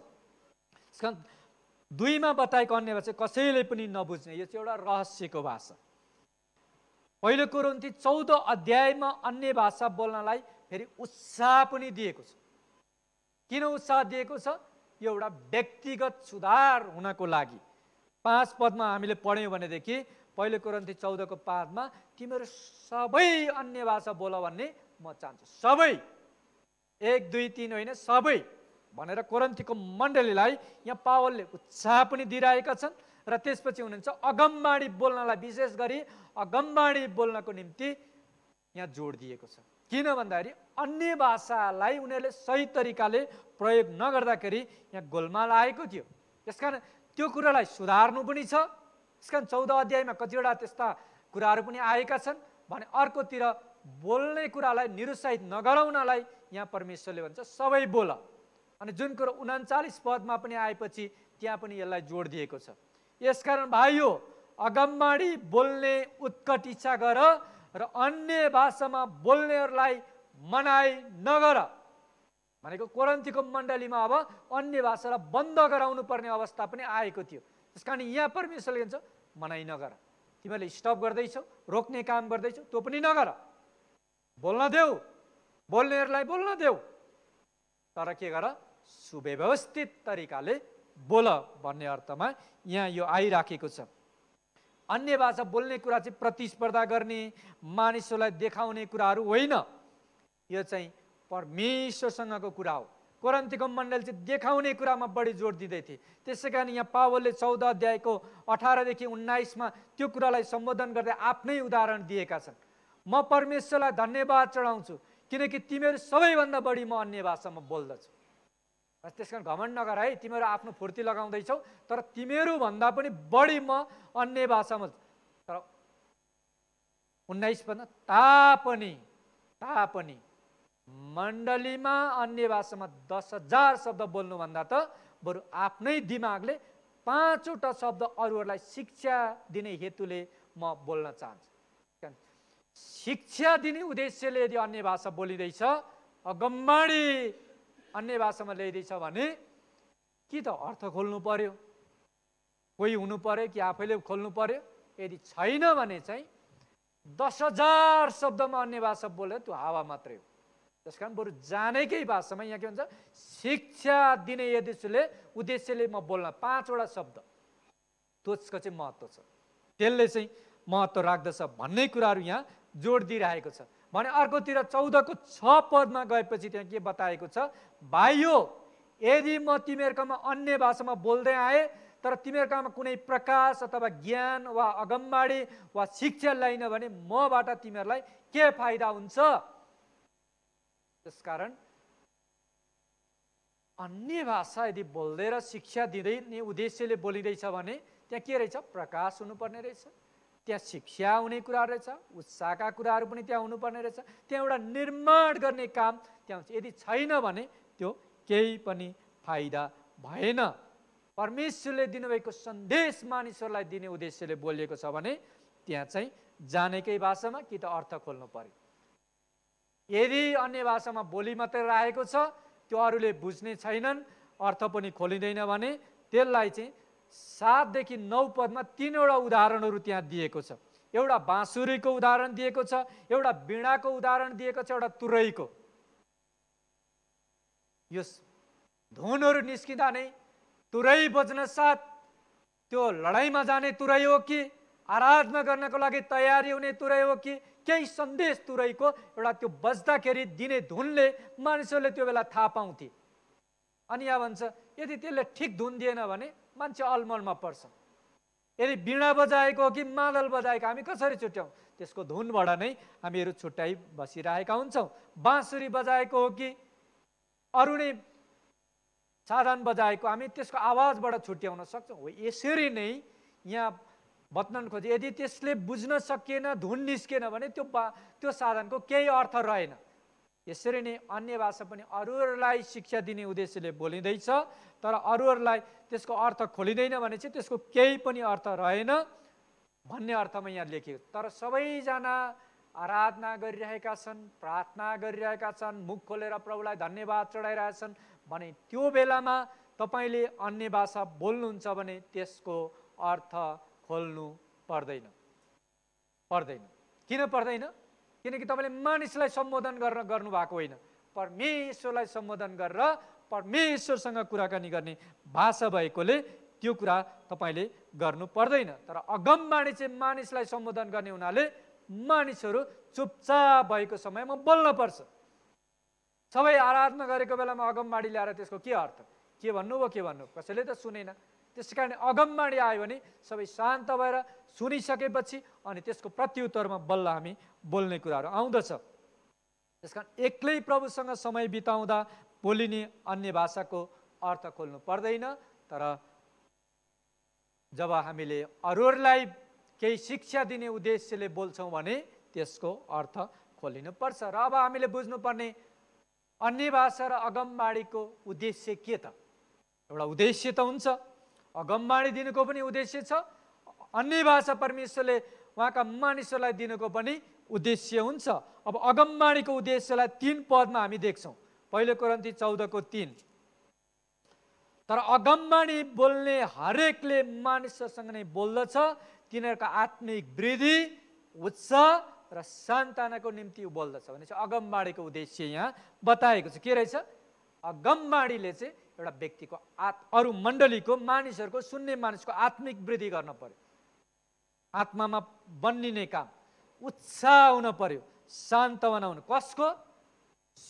A: दुईमा बताएको अन्य भाषा कसैले पनि नबुझ्ने यो चाहिँ एउटा रहस्यको भाषा पहिलो कुरो हुन्थ्यो चौध अध्यायमा अन्य भाषा बोल्नलाई फेरि उत्साह पनि दिएको छ किन उत्साह दिएको छ यो एउटा व्यक्तिगत सुधार हुनको लागि पाँच पदमा हामीले पढ्यौँ भनेदेखि पहिलो कोरन्थी चौधको पाँचमा तिमीहरू सबै अन्य भाषा बोल भन्ने म चाहन्छु सबै एक दुई तिन होइन सबै भनेर कोरन्थीको मण्डलीलाई यहाँ पावलले उत्साह पनि दिइरहेका छन् र त्यसपछि हुनुहुन्छ अगमबाणी बोल्नलाई विशेष गरी अगमबाणी बोल्नको निम्ति यहाँ जोड दिएको छ किन भन्दाखेरि अन्य भाषालाई उनीहरूले सही तरिकाले प्रयोग नगर्दाखेरि यहाँ गोलमाल आएको थियो त्यस कारण त्यो कुरालाई सुधार्नु पनि छ त्यस कारण चौध अध्यायमा कतिवटा त्यस्ता कुराहरू पनि आएका छन् भने अर्कोतिर बोल्ने कुरालाई निरुत्साहित नगराउनलाई यहाँ परमेश्वरले भन्छ सबै बोल अनि जुन कुरो उनाचालिस पदमा पनि आएपछि त्यहाँ पनि यसलाई जोड दिएको छ यसकारण भाइ हो अगमबाडी बोल्ने उत्कट इच्छा गर र अन्य भाषामा बोल्नेहरूलाई मनाइ नगर भनेको कोरन्थीको मण्डलीमा अब अन्य भाषालाई बन्द गराउनु पर्ने अवस्था पनि आएको थियो त्यस कारण यहाँ परमेश्वरले भन्छ मनाइ नगर तिमीहरूले स्टप गर्दैछौ रोक्ने काम गर्दैछौ त्यो पनि नगर बोल्न देऊ बोल्नेहरूलाई बोल्न देऊ तर के गर सुव्यवस्थित तरिकाले बोल भन्ने अर्थमा यहाँ यो आइराखेको छ अन्य भाषा बोल्ने कुरा चाहिँ प्रतिस्पर्धा गर्ने मानिसहरूलाई देखाउने कुराहरू होइन यो चाहिँ परमेश्वरसँगको कुरा हो कोरन्तीको मण्डल चाहिँ देखाउने कुरामा बढी जोड दिँदै थिए त्यसै कारण यहाँ पावलले चौध अध्यायको अठारदेखि उन्नाइसमा त्यो कुरालाई सम्बोधन गर्दै आफ्नै उदाहरण दिएका छन् म परमेश्वरलाई धन्यवाद चढाउँछु किनकि तिमीहरू सबैभन्दा बढी म अन्य भाषामा बोल्दछु त्यस कारण घमण्ड नगर है तिमीहरू आफ्नो फुर्ती लगाउँदैछौ तर तिमीहरूभन्दा पनि बढी म अन्य भाषामा तर उन्नाइस भन्दा तापनि तापनि मण्डलीमा अन्य भाषामा दस हजार शब्द बोल्नुभन्दा त बरु आफ्नै दिमागले पाँचवटा शब्द अरूहरूलाई शिक्षा दिने हेतुले म बोल्न चाहन्छु शिक्षा दिने उद्देश्यले यदि अन्य भाषा बोलिँदैछ अगम्बाडी अन्य भाषामा ल्याइँदैछ भने कि त अर्थ खोल्नु पर्यो कोही हुनु पर्यो कि आफैले खोल्नु पर्यो यदि छैन भने चाहिँ दस हजार शब्दमा अन्य भाषा बोल्यो त्यो हावा मात्रै हो त्यस कारण बरु जानेकै भाषामा यहाँ के भन्छ शिक्षा दिने यदुले उद्देश्यले म बोल्न पाँचवटा शब्द त्यसको चाहिँ महत्त्व छ त्यसले चाहिँ महत्त्व राख्दछ भन्ने कुराहरू यहाँ जोड दिइरहेको छ भने अर्कोतिर चौधको छ पदमा गएपछि त्यहाँ के बताएको छ भाइयो यदि म तिमीहरूकोमा अन्य भाषामा बोल्दै आएँ तर तिमीहरूकोमा कुनै प्रकाश अथवा ज्ञान वा अगमबाडी वा शिक्षा ल्याइन भने मबाट तिमीहरूलाई के फाइदा हुन्छ त्यसकारण अन्य भाषा यदि बोल्दै र शिक्षा दिँदै उद्देश्यले बोलिँदैछ भने त्यहाँ के रहेछ प्रकाश हुनुपर्ने रहेछ त्यहाँ शिक्षा हुने कुरा रहेछ उत्साहका कुराहरू पनि त्यहाँ हुनुपर्ने रहेछ त्यहाँ एउटा निर्माण गर्ने काम त्यहाँ यदि छैन भने त्यो केही पनि फाइदा भएन परमेश्वरले दिनुभएको सन्देश मानिसहरूलाई दिने उद्देश्यले बोलिएको छ भने त्यहाँ चाहिँ जानेकै भाषामा कि त अर्थ खोल्नु पर्यो यदि अन्य भाषामा बोली मात्रै राखेको छ त्यो अरूले बुझ्ने छैनन् अर्थ पनि खोलिँदैन भने त्यसलाई चाहिँ सातदेखि नौ पदमा तिनवटा उदाहरणहरू त्यहाँ दिएको छ एउटा बाँसुरीको उदाहरण दिएको छ एउटा बिणाको उदाहरण दिएको छ एउटा तुरैको यो धुनहरू निस्किँदा नै तुरै बज्न साथ त्यो लडाइँमा जाने तुरै हो कि आराधना गर्नको लागि तयारी हुने तुरै हो कि केही सन्देश तुरैको एउटा त्यो बज्दाखेरि दिने धुनले मानिसहरूले त्यो बेला थाहा पाउँथे अनि यहाँ भन्छ यदि त्यसले ठिक धुन दिएन भने मान्छे अलमलमा पर्छ यदि बिणा बजाएको हो कि मादल बजाएको हामी कसरी छुट्याउँ त्यसको धुनबाट नै हामीहरू छुट्याइ बसिरहेका हुन्छौँ बाँसुरी बजाएको हो कि अरू नै साधन बजाएको हामी त्यसको आवाजबाट छुट्याउन सक्छौँ हो यसरी नै यहाँ भत्न खोजे यदि त्यसले बुझ्न सकिएन धुन निस्केन भने त्यो बा त्यो साधनको केही अर्थ रहेन यसरी नै अन्य भाषा पनि अरूहरूलाई शिक्षा दिने उद्देश्यले बोलिँदैछ तर अरूहरूलाई त्यसको अर्थ खोलिँदैन भने चाहिँ त्यसको केही पनि अर्थ रहेन भन्ने अर्थमा यहाँ लेखियो तर सबैजना आराधना गरिरहेका छन् प्रार्थना गरिरहेका छन् मुख खोलेर प्रभुलाई धन्यवाद चढाइरहेका छन् भने त्यो बेलामा तपाईँले अन्य भाषा बोल्नुहुन्छ भने त्यसको अर्थ खोल्नु पर्दैन पर्दैन किन पर्दैन किनकि तपाईँले मानिसलाई सम्बोधन गर्न गर्नुभएको होइन परमेश्वरलाई सम्बोधन गरेर परमेश्वरसँग कुराकानी गर्ने भाषा भएकोले त्यो कुरा तपाईँले गर्नु पर्दैन तर अगम अगमवाणी चाहिँ मानिसलाई सम्बोधन गर्ने हुनाले मानिसहरू चुपचाप भएको समयमा बोल्न पर्छ सबै आराधना गरेको बेलामा अगम अगमवाणी ल्याएर त्यसको के अर्थ के भन्नु भयो के भन्नु कसैले त सुनेन त्यसै कारण अगमबाणी आयो भने सबै शान्त भएर सुनिसकेपछि अनि त्यसको प्रत्युत्तरमा बल्ल हामी बोल्ने कुराहरू आउँदछ त्यस कारण एक्लै प्रभुसँग समय बिताउँदा बोलिने अन्य भाषाको अर्थ खोल्नु पर्दैन तर जब हामीले अरूहरूलाई केही शिक्षा दिने उद्देश्यले बोल्छौँ भने त्यसको अर्थ खोलिनुपर्छ र अब हामीले बुझ्नुपर्ने अन्य भाषा र अगमबाडीको उद्देश्य के त एउटा उद्देश्य त हुन्छ अगमवाणी दिनुको पनि उद्देश्य छ अन्य भाषा परमेश्वरले उहाँका मानिसहरूलाई दिनुको पनि उद्देश्य हुन्छ अब अगमवाणीको उद्देश्यलाई तिन पदमा हामी देख्छौँ पहिलो कुरन्ती चौधको तिन तर अगमवाणी बोल्ने हरेकले मानिसहरूसँग नै बोल्दछ तिनीहरूको आत्मिक वृद्धि उत्साह र सान्तानाको निम्ति बोल्दछ भने चाहिँ अगमवाणीको उद्देश्य यहाँ बताएको छ के रहेछ अगमवाणीले चाहिँ एउटा व्यक्तिको आत् अरू मण्डलीको मानिसहरूको सुन्ने मानिसको आत्मिक वृद्धि गर्न पर्यो आत्मामा बनिने काम उत्साह हुन पर्यो शान्त बनाउनु कसको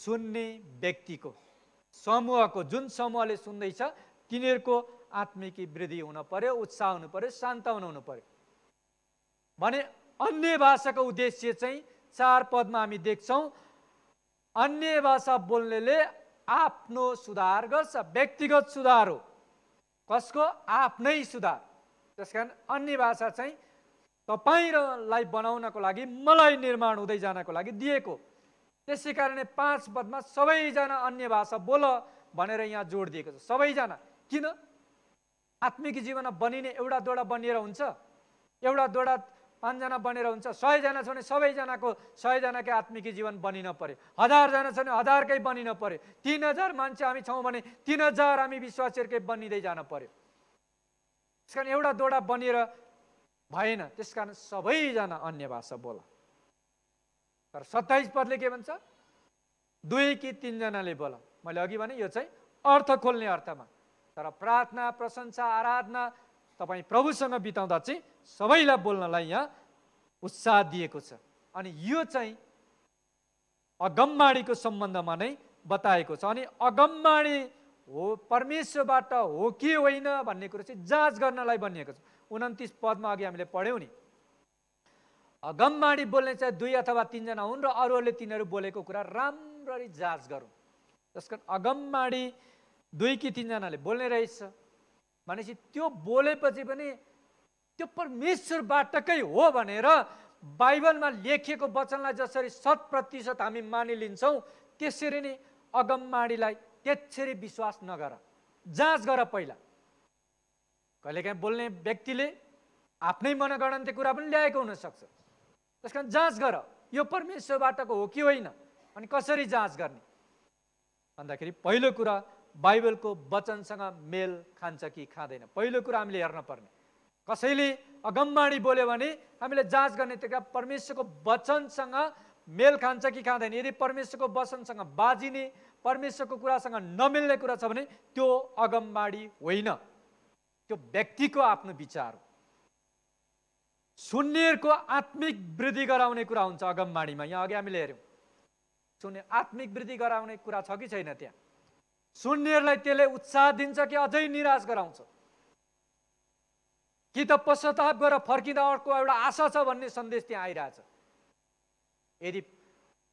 A: सुन्ने व्यक्तिको समूहको जुन समूहले सुन्दैछ तिनीहरूको आत्मिक वृद्धि हुन पर्यो उत्साह हुनु पर्यो शान्त बनाउनु पर्यो भने अन्य भाषाको उद्देश्य चाहिँ चार पदमा हामी देख्छौँ अन्य भाषा बोल्नेले आफ्नो सुधार गर्छ व्यक्तिगत सुधार हो कसको आफ्नै सुधार त्यस कारण अन्य भाषा चाहिँ तपाईँलाई बनाउनको लागि मलाई निर्माण हुँदै जानको लागि दिएको त्यसै कारणले पाँच पदमा सबैजना अन्य भाषा बोल भनेर यहाँ जोड दिएको छ सबैजना किन आत्मिक जीवनमा बनिने एउटा दोडा बनिएर हुन्छ एउटा दोडा पाँचजना बनेर हुन्छ सयजना छ भने सबैजनाको सयजनाकै आत्मिकी जीवन बनिन पऱ्यो हजारजना छ भने हजारकै बनिन पऱ्यो तिन हजार मान्छे हामी छौँ भने तिन हजार हामी विश्वासीहरूकै बनिँदै जान पऱ्यो त्यस कारण एउटा दोडा बनेर भएन त्यस कारण सबैजना अन्य भाषा बोला तर सत्ताइस पदले के भन्छ दुई कि तिनजनाले बोला मैले अघि भने यो चाहिँ अर्थ खोल्ने अर्थमा तर प्रार्थना प्रशंसा आराधना तपाईँ प्रभुसँग बिताउँदा चाहिँ सबैलाई बोल्नलाई यहाँ उत्साह दिएको छ अनि यो चाहिँ अगमवाणीको सम्बन्धमा नै बताएको छ अनि अगमवाणी हो परमेश्वरबाट हो कि होइन भन्ने कुरो चाहिँ जाँच गर्नलाई बनिएको छ उन्तिस पदमा अघि हामीले पढ्यौँ नि अगमवाणी बोल्ने चाहिँ दुई अथवा तिनजना हुन् र अरूहरूले तिनीहरू बोलेको कुरा राम्ररी जाँच गरौँ त्यसकारण अगमवाणी दुई कि तिनजनाले बोल्ने रहेछ भनेपछि त्यो बोलेपछि पनि त्यो परमेश्वरबाटकै हो भनेर बाइबलमा लेखिएको वचनलाई जसरी शत प्रतिशत हामी मानिलिन्छौँ त्यसरी नै अगममाडीलाई त्यसरी विश्वास नगर जाँच गर पहिला कहिलेकाहीँ बोल्ने व्यक्तिले आफ्नै त्यो कुरा पनि ल्याएको हुनसक्छ त्यस कारण जाँच गर यो परमेश्वरबाटको हो कि होइन अनि कसरी जाँच गर्ने भन्दाखेरि पहिलो कुरा बाइबलको वचनसँग मेल खान्छ कि खाँदैन पहिलो कुरा हामीले हेर्न पर्ने कसैले अगमबाणी बोल्यो भने हामीले जाँच गर्ने त्यो परमेश्वरको वचनसँग मेल खान्छ कि खाँदैन यदि परमेश्वरको वचनसँग बाजिने परमेश्वरको कुरासँग नमिल्ने कुरा छ भने त्यो अगमबाडी होइन त्यो व्यक्तिको आफ्नो विचार हो सुन्नेहरूको आत्मिक वृद्धि गराउने कुरा हुन्छ अगमबाडीमा यहाँ अघि हामीले हेऱ्यौँ सुन्ने आत्मिक वृद्धि गराउने कुरा छ कि छैन त्यहाँ सुन्नेहरूलाई त्यसले उत्साह दिन्छ कि अझै निराश गराउँछ कि त पश्चाताप गरेर फर्किँदा अर्को एउटा आशा छ भन्ने सन्देश त्यहाँ आइरहेछ यदि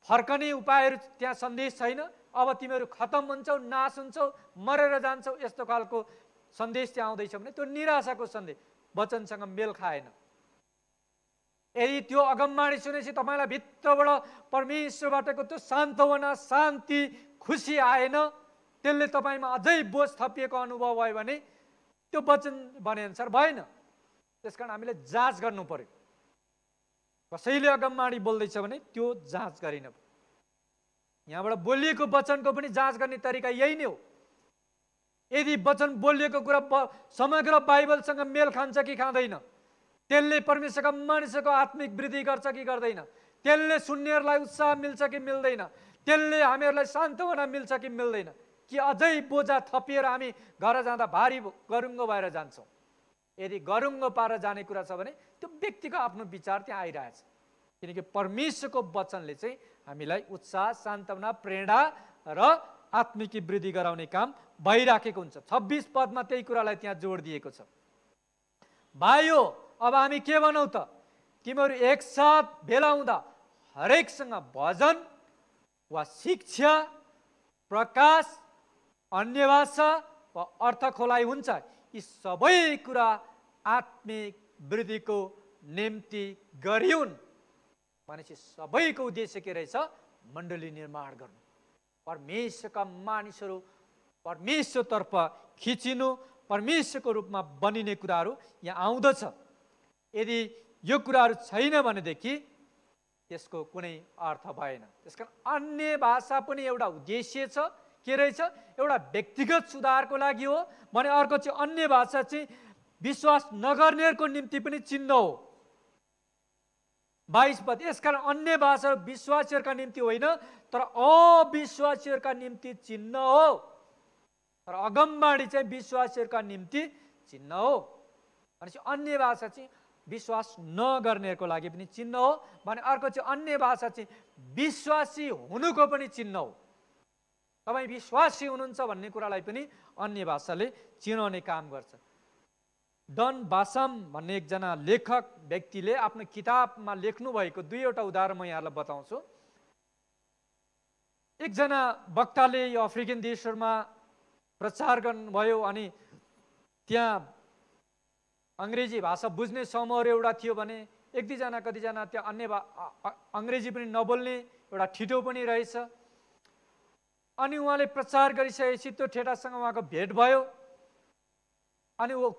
A: फर्कने उपायहरू त्यहाँ सन्देश छैन अब तिमीहरू खतम हुन्छौ नाश हुन्छौ मरेर जान्छौ यस्तो खालको सन्देश त्यहाँ आउँदैछ भने त्यो निराशाको सन्देश वचनसँग मेल खाएन यदि त्यो अगमवाणी सुनेपछि तपाईँलाई भित्रबाट परमेश्वरबाटको त्यो सान्त्वना शान्ति खुसी आएन त्यसले तपाईँमा अझै बोझ थपिएको अनुभव भयो भने त्यो वचन भनेअनुसार भएन त्यस कारण हामीले जाँच गर्नु पर्यो कसैले अगमवाणी बोल्दैछ भने त्यो जाँच गरिन यहाँबाट बोलिएको वचनको पनि जाँच गर्ने तरिका यही नै हो यदि वचन बोलिएको कुरा समग्र बाइबलसँग मेल खान्छ कि खाँदैन त्यसले परमेश्वरका मानिसको आत्मिक वृद्धि गर्छ कि गर्दैन त्यसले सुन्नेहरूलाई उत्साह मिल्छ कि मिल्दैन त्यसले हामीहरूलाई सान्त्वना मिल्छ कि मिल्दैन कि अझै बोझा थपिएर हामी घर जाँदा भारी गरुङ्गो भएर जान्छौँ यदि गरुङ्गो पारेर जाने कुरा छ भने त्यो व्यक्तिको आफ्नो विचार त्यहाँ आइरहेछ किनकि परमेश्वरको वचनले चाहिँ हामीलाई उत्साह सान्त्वना प्रेरणा र आत्मिकी वृद्धि गराउने काम भइराखेको हुन्छ छब्बिस पदमा त्यही कुरालाई त्यहाँ जोड दिएको छ भाइयो अब हामी के भनौँ त तिमीहरू एकसाथ भेला हुँदा हरेकसँग भजन वा शिक्षा प्रकाश अन्य भाषा वा अर्थ खोलाइ हुन्छ यी सबै कुरा आत्मिक वृद्धिको निम्ति गरिउन् भनेपछि सबैको उद्देश्य के रहेछ मण्डली निर्माण गर्नु परमेश्वरका मानिसहरू परमेश्वरतर्फ खिचिनु परमेश्वरको रूपमा बनिने कुराहरू यहाँ आउँदछ यदि यो कुराहरू छैन भनेदेखि त्यसको कुनै अर्थ भएन त्यस कारण अन्य भाषा पनि एउटा उद्देश्य छ के रहेछ एउटा व्यक्तिगत सुधारको लागि हो भने अर्को चाहिँ अन्य भाषा चाहिँ विश्वास नगर्नेहरूको निम्ति पनि चिन्ह हो बाइस पद यसकारण अन्य भाषा विश्वासीहरूका निम्ति होइन तर अविश्वासीहरूका निम्ति चिन्ह हो तर अगमबाडी चाहिँ विश्वासीहरूका निम्ति चिन्ह हो भनेपछि अन्य भाषा चाहिँ विश्वास नगर्नेहरूको लागि पनि चिन्ह हो भने अर्को चाहिँ अन्य भाषा चाहिँ विश्वासी हुनुको पनि चिन्ह हो तपाईँ विश्वासी हुनुहुन्छ भन्ने कुरालाई पनि अन्य भाषाले चिनाउने काम गर्छ डन बासम भन्ने एकजना लेखक व्यक्तिले आफ्नो किताबमा लेख्नुभएको दुईवटा उदाहरण म यहाँलाई बताउँछु एकजना वक्ताले यो अफ्रिकन देशहरूमा प्रचार गर्नुभयो अनि त्यहाँ अङ्ग्रेजी भाषा बुझ्ने समूहहरू एउटा थियो भने एक दुईजना कतिजना त्यहाँ अन्य भा अङ्ग्रेजी पनि नबोल्ने एउटा ठिटो पनि रहेछ अनि उहाँले प्रचार गरिसकेपछि त्यो ठेटासँग उहाँको भेट भयो अनि ऊ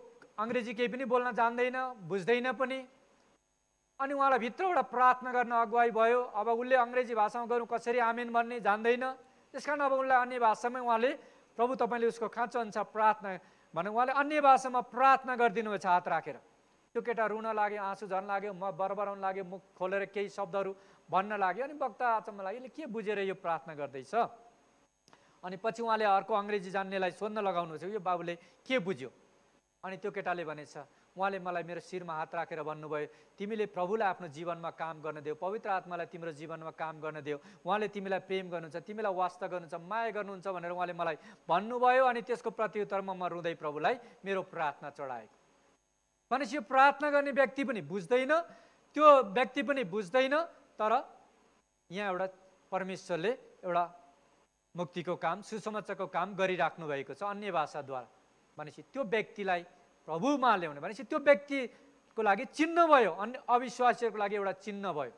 A: अङ्ग्रेजी केही पनि बोल्न जान्दैन बुझ्दैन पनि अनि उहाँलाई भित्रबाट प्रार्थना गर्न अगुवाई भयो अब उसले अङ्ग्रेजी भाषामा गरौँ कसरी आमेन भन्ने जान्दैन त्यस कारण अब उसलाई अन्य भाषामै उहाँले प्रभु तपाईँले उसको खाँचो अनुसार प्रार्थना भने उहाँले अन्य भाषामा प्रार्थना भएछ हात राखेर त्यो केटा रुन लाग्यो आँसु झर्न लाग्यो म बरबराउन लाग्यो मुख खोलेर केही शब्दहरू भन्न लाग्यो अनि वक्ता अचम्म लाग्यो यसले के बुझेर यो प्रार्थना गर्दैछ अनि पछि उहाँले अर्को अङ्ग्रेजी जान्नेलाई सोध्न लगाउनु थियो यो बाबुले के बुझ्यो अनि त्यो केटाले भनेछ उहाँले मलाई मेरो शिरमा हात राखेर भन्नुभयो तिमीले प्रभुलाई आफ्नो जीवनमा काम गर्न देऊ पवित्र आत्मालाई तिम्रो जीवनमा काम गर्न देऊ उहाँले तिमीलाई प्रेम गर्नुहुन्छ तिमीलाई वास्ता गर्नुहुन्छ माया गर्नुहुन्छ भनेर उहाँले मलाई भन्नुभयो अनि त्यसको प्रत्युत्तरमा म रुँदै प्रभुलाई मेरो प्रार्थना चढाएको भनेपछि यो प्रार्थना गर्ने व्यक्ति पनि बुझ्दैन त्यो व्यक्ति पनि बुझ्दैन तर यहाँ एउटा परमेश्वरले एउटा मुक्तिको काम सुसमाचारको काम गरिराख्नु भएको छ अन्य भाषाद्वारा भनेपछि त्यो व्यक्तिलाई प्रभुमा ल्याउने भनेपछि त्यो व्यक्तिको लागि चिन्ह भयो अन्य अविश्वासीहरूको लागि एउटा चिन्ह भयो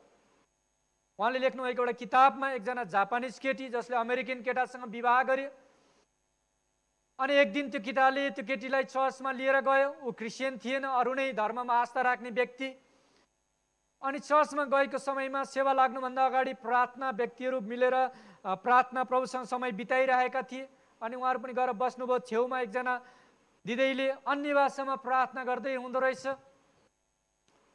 A: उहाँले लेख्नुभएको एउटा किताबमा एकजना जापानिज केटी जसले अमेरिकन केटासँग विवाह गर्यो अनि एक दिन त्यो केटाले त्यो केटीलाई चर्चमा लिएर गयो ऊ क्रिस्चियन थिएन अरू नै धर्ममा आस्था राख्ने व्यक्ति अनि चर्चमा गएको समयमा सेवा लाग्नुभन्दा अगाडि प्रार्थना व्यक्तिहरू मिलेर प्रार्थना प्रभुसँग समय बिताइरहेका थिए अनि उहाँहरू पनि गएर बस्नुभयो छेउमा एकजना दिदीले अन्य भाषामा प्रार्थना गर्दै हुँदो रहेछ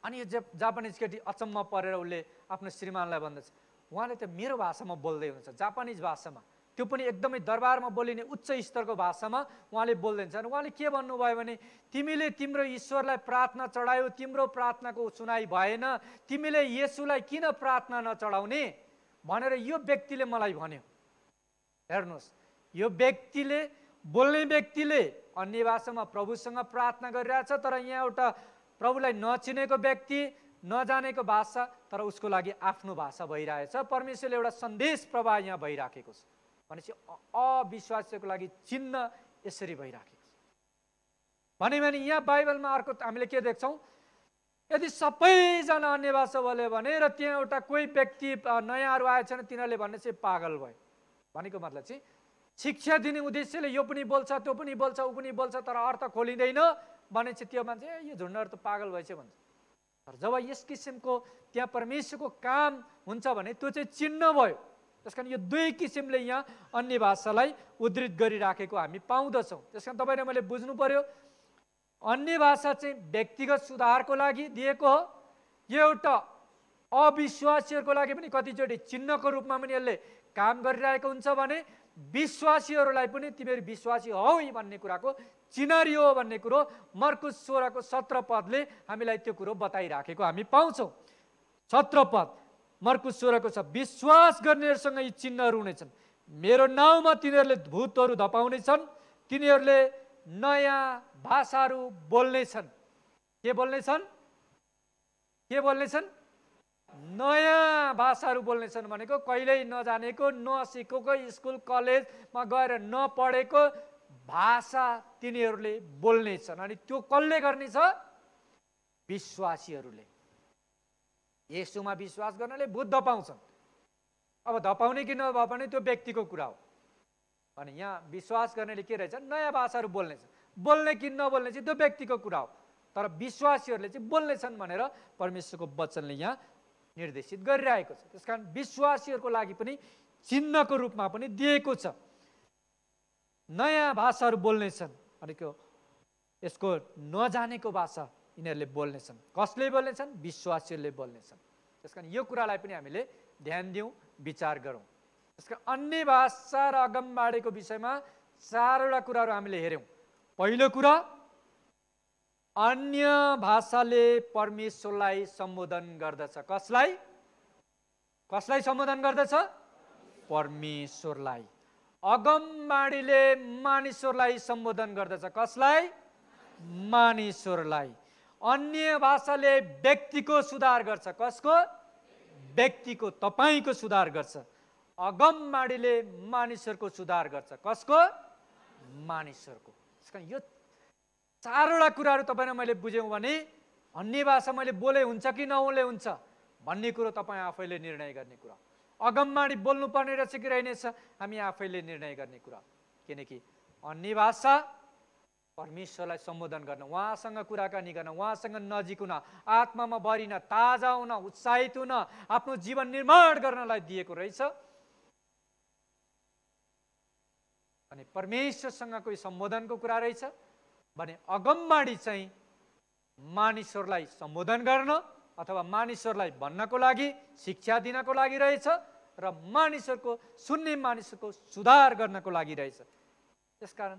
A: अनि यो जे जापानिज केटी अचम्म परेर उसले आफ्नो श्रीमानलाई भन्दछ उहाँले त मेरो भाषामा बोल्दै हुन्छ जापानिज भाषामा त्यो पनि एकदमै दरबारमा बोलिने उच्च स्तरको भाषामा उहाँले बोल्दैछन् उहाँले के भन्नुभयो भने तिमीले तिम्रो ईश्वरलाई प्रार्थना चढायो तिम्रो प्रार्थनाको सुनाइ भएन तिमीले येसुलाई किन प्रार्थना नचढाउने भनेर यो व्यक्तिले मलाई भन्यो हेर्नुहोस् यो व्यक्तिले बोल्ने व्यक्तिले अन्य भाषामा प्रभुसँग प्रार्थना गरिरहेछ तर यहाँ एउटा प्रभुलाई नचिनेको व्यक्ति नजानेको भाषा तर उसको लागि आफ्नो भाषा भइरहेछ परमेश्वरले एउटा सन्देश प्रवाह यहाँ भइराखेको छ भनेपछि अविश्वासको लागि चिन्ह यसरी भइराखेको छ भने भने यहाँ बाइबलमा अर्को हामीले के देख्छौँ यदि सबैजना अन्य भाषा बोल्यो भने र त्यहाँ एउटा कोही व्यक्ति नयाँहरू आएछ भने तिनीहरूले भने चाहिँ पागल भयो भनेको मतलब चाहिँ शिक्षा दिने उद्देश्यले यो पनि बोल्छ त्यो पनि बोल्छ ऊ पनि बोल्छ तर अर्थ खोलिँदैन भने चाहिँ त्यो मान्छे यो झुन्डहरू त पागल भएछ भन्छ तर जब यस किसिमको त्यहाँ परमेश्वरको काम हुन्छ भने त्यो चाहिँ चिन्ह भयो त्यस कारण यो दुई किसिमले यहाँ अन्य भाषालाई उद्धित गरिराखेको हामी पाउँदछौँ त्यस कारण तपाईँले मैले बुझ्नु पर्यो अन्य भाषा चाहिँ व्यक्तिगत सुधारको लागि दिएको हो यो एउटा अविश्वासीहरूको लागि पनि कतिचोटि चिन्हको रूपमा पनि यसले काम गरिरहेको हुन्छ भने विश्वासीहरूलाई पनि तिमीहरू विश्वासी हौ भन्ने कुराको चिनारी हो भन्ने कुरो मर्कुस सोह्रको सत्र पदले हामीलाई त्यो कुरो बताइराखेको हामी पाउँछौँ सत्र पद मर्कुस सोह्रको छ विश्वास गर्नेहरूसँग यी चिन्हहरू हुनेछन् मेरो नाउँमा तिनीहरूले भूतहरू धपाउनेछन् तिनीहरूले नयाँ भाषाहरू बोल्नेछन् के बोल्नेछन् के बोल्नेछन् नयाँ भाषाहरू बोल्नेछन् भनेको कहिल्यै नजानेको नसिकेको स्कुल कलेजमा गएर नपढेको भाषा तिनीहरूले बोल्नेछन् अनि त्यो कसले गर्नेछ विश्वासीहरूले यसुमा विश्वास गर्नाले बुद्ध पाउँछन् अब धपाउने कि नभए पनि त्यो व्यक्तिको कुरा हो अनि यहाँ विश्वास गर्नेले के रहेछ नयाँ भाषाहरू बोल्नेछ बोल्ने कि नबोल्ने चाहिँ त्यो व्यक्तिको कुरा हो तर विश्वासीहरूले चाहिँ बोल्नेछन् भनेर परमेश्वरको वचनले यहाँ निर्देशित गरिरहेको छ त्यस कारण विश्वासीहरूको लागि पनि चिन्हको रूपमा पनि दिएको छ नयाँ भाषाहरू बोल्नेछन् अनि यसको नजानेको भाषा यिनीहरूले बोल्नेछन् कसले बोल्नेछन् विश्वासीहरूले बोल्नेछन् त्यस कारण यो कुरालाई पनि हामीले ध्यान दिउँ विचार गरौँ त्यस कारण अन्य भाषा र अगमबाडीको विषयमा चारवटा कुराहरू हामीले हेऱ्यौँ पहिलो कुरा अन्य भाषाले परमेश्वरलाई सम्बोधन गर्दछ कसलाई कसलाई सम्बोधन गर्दछ परमेश्वरलाई अगमबाडीले मानिसहरूलाई सम्बोधन गर्दछ कसलाई मानिसहरूलाई अन्य भाषाले व्यक्तिको सुधार गर्छ कसको व्यक्तिको तपाईँको सुधार गर्छ अगम माडीले मानिसहरूको सुधार गर्छ कसको मानिसहरूको त्यस यो चारवटा कुराहरू तपाईँलाई मैले बुझ्यौँ भने अन्य भाषा मैले बोले हुन्छ कि नबोले हुन्छ भन्ने कुरो तपाईँ आफैले निर्णय गर्ने कुरा अगममाडी बोल्नुपर्ने रहेछ कि रहेनछ हामी आफैले निर्णय गर्ने कुरा किनकि अन्य भाषा परमेश्वरलाई सम्बोधन गर्न उहाँसँग कुराकानी गर्न उहाँसँग नजिक हुन आत्मामा बढिन ताजा हुन उत्साहित हुन आफ्नो जीवन निर्माण गर्नलाई दिएको रहेछ अनि परमेश्वरसँगको सम्बोधनको कुरा रहेछ भने अगमबाडी चाहिँ मानिसहरूलाई सम्बोधन गर्न अथवा मानिसहरूलाई भन्नको लागि शिक्षा दिनको लागि रहेछ र मानिसहरूको सुन्ने मानिसहरूको सुधार गर्नको लागि रहेछ त्यसकारण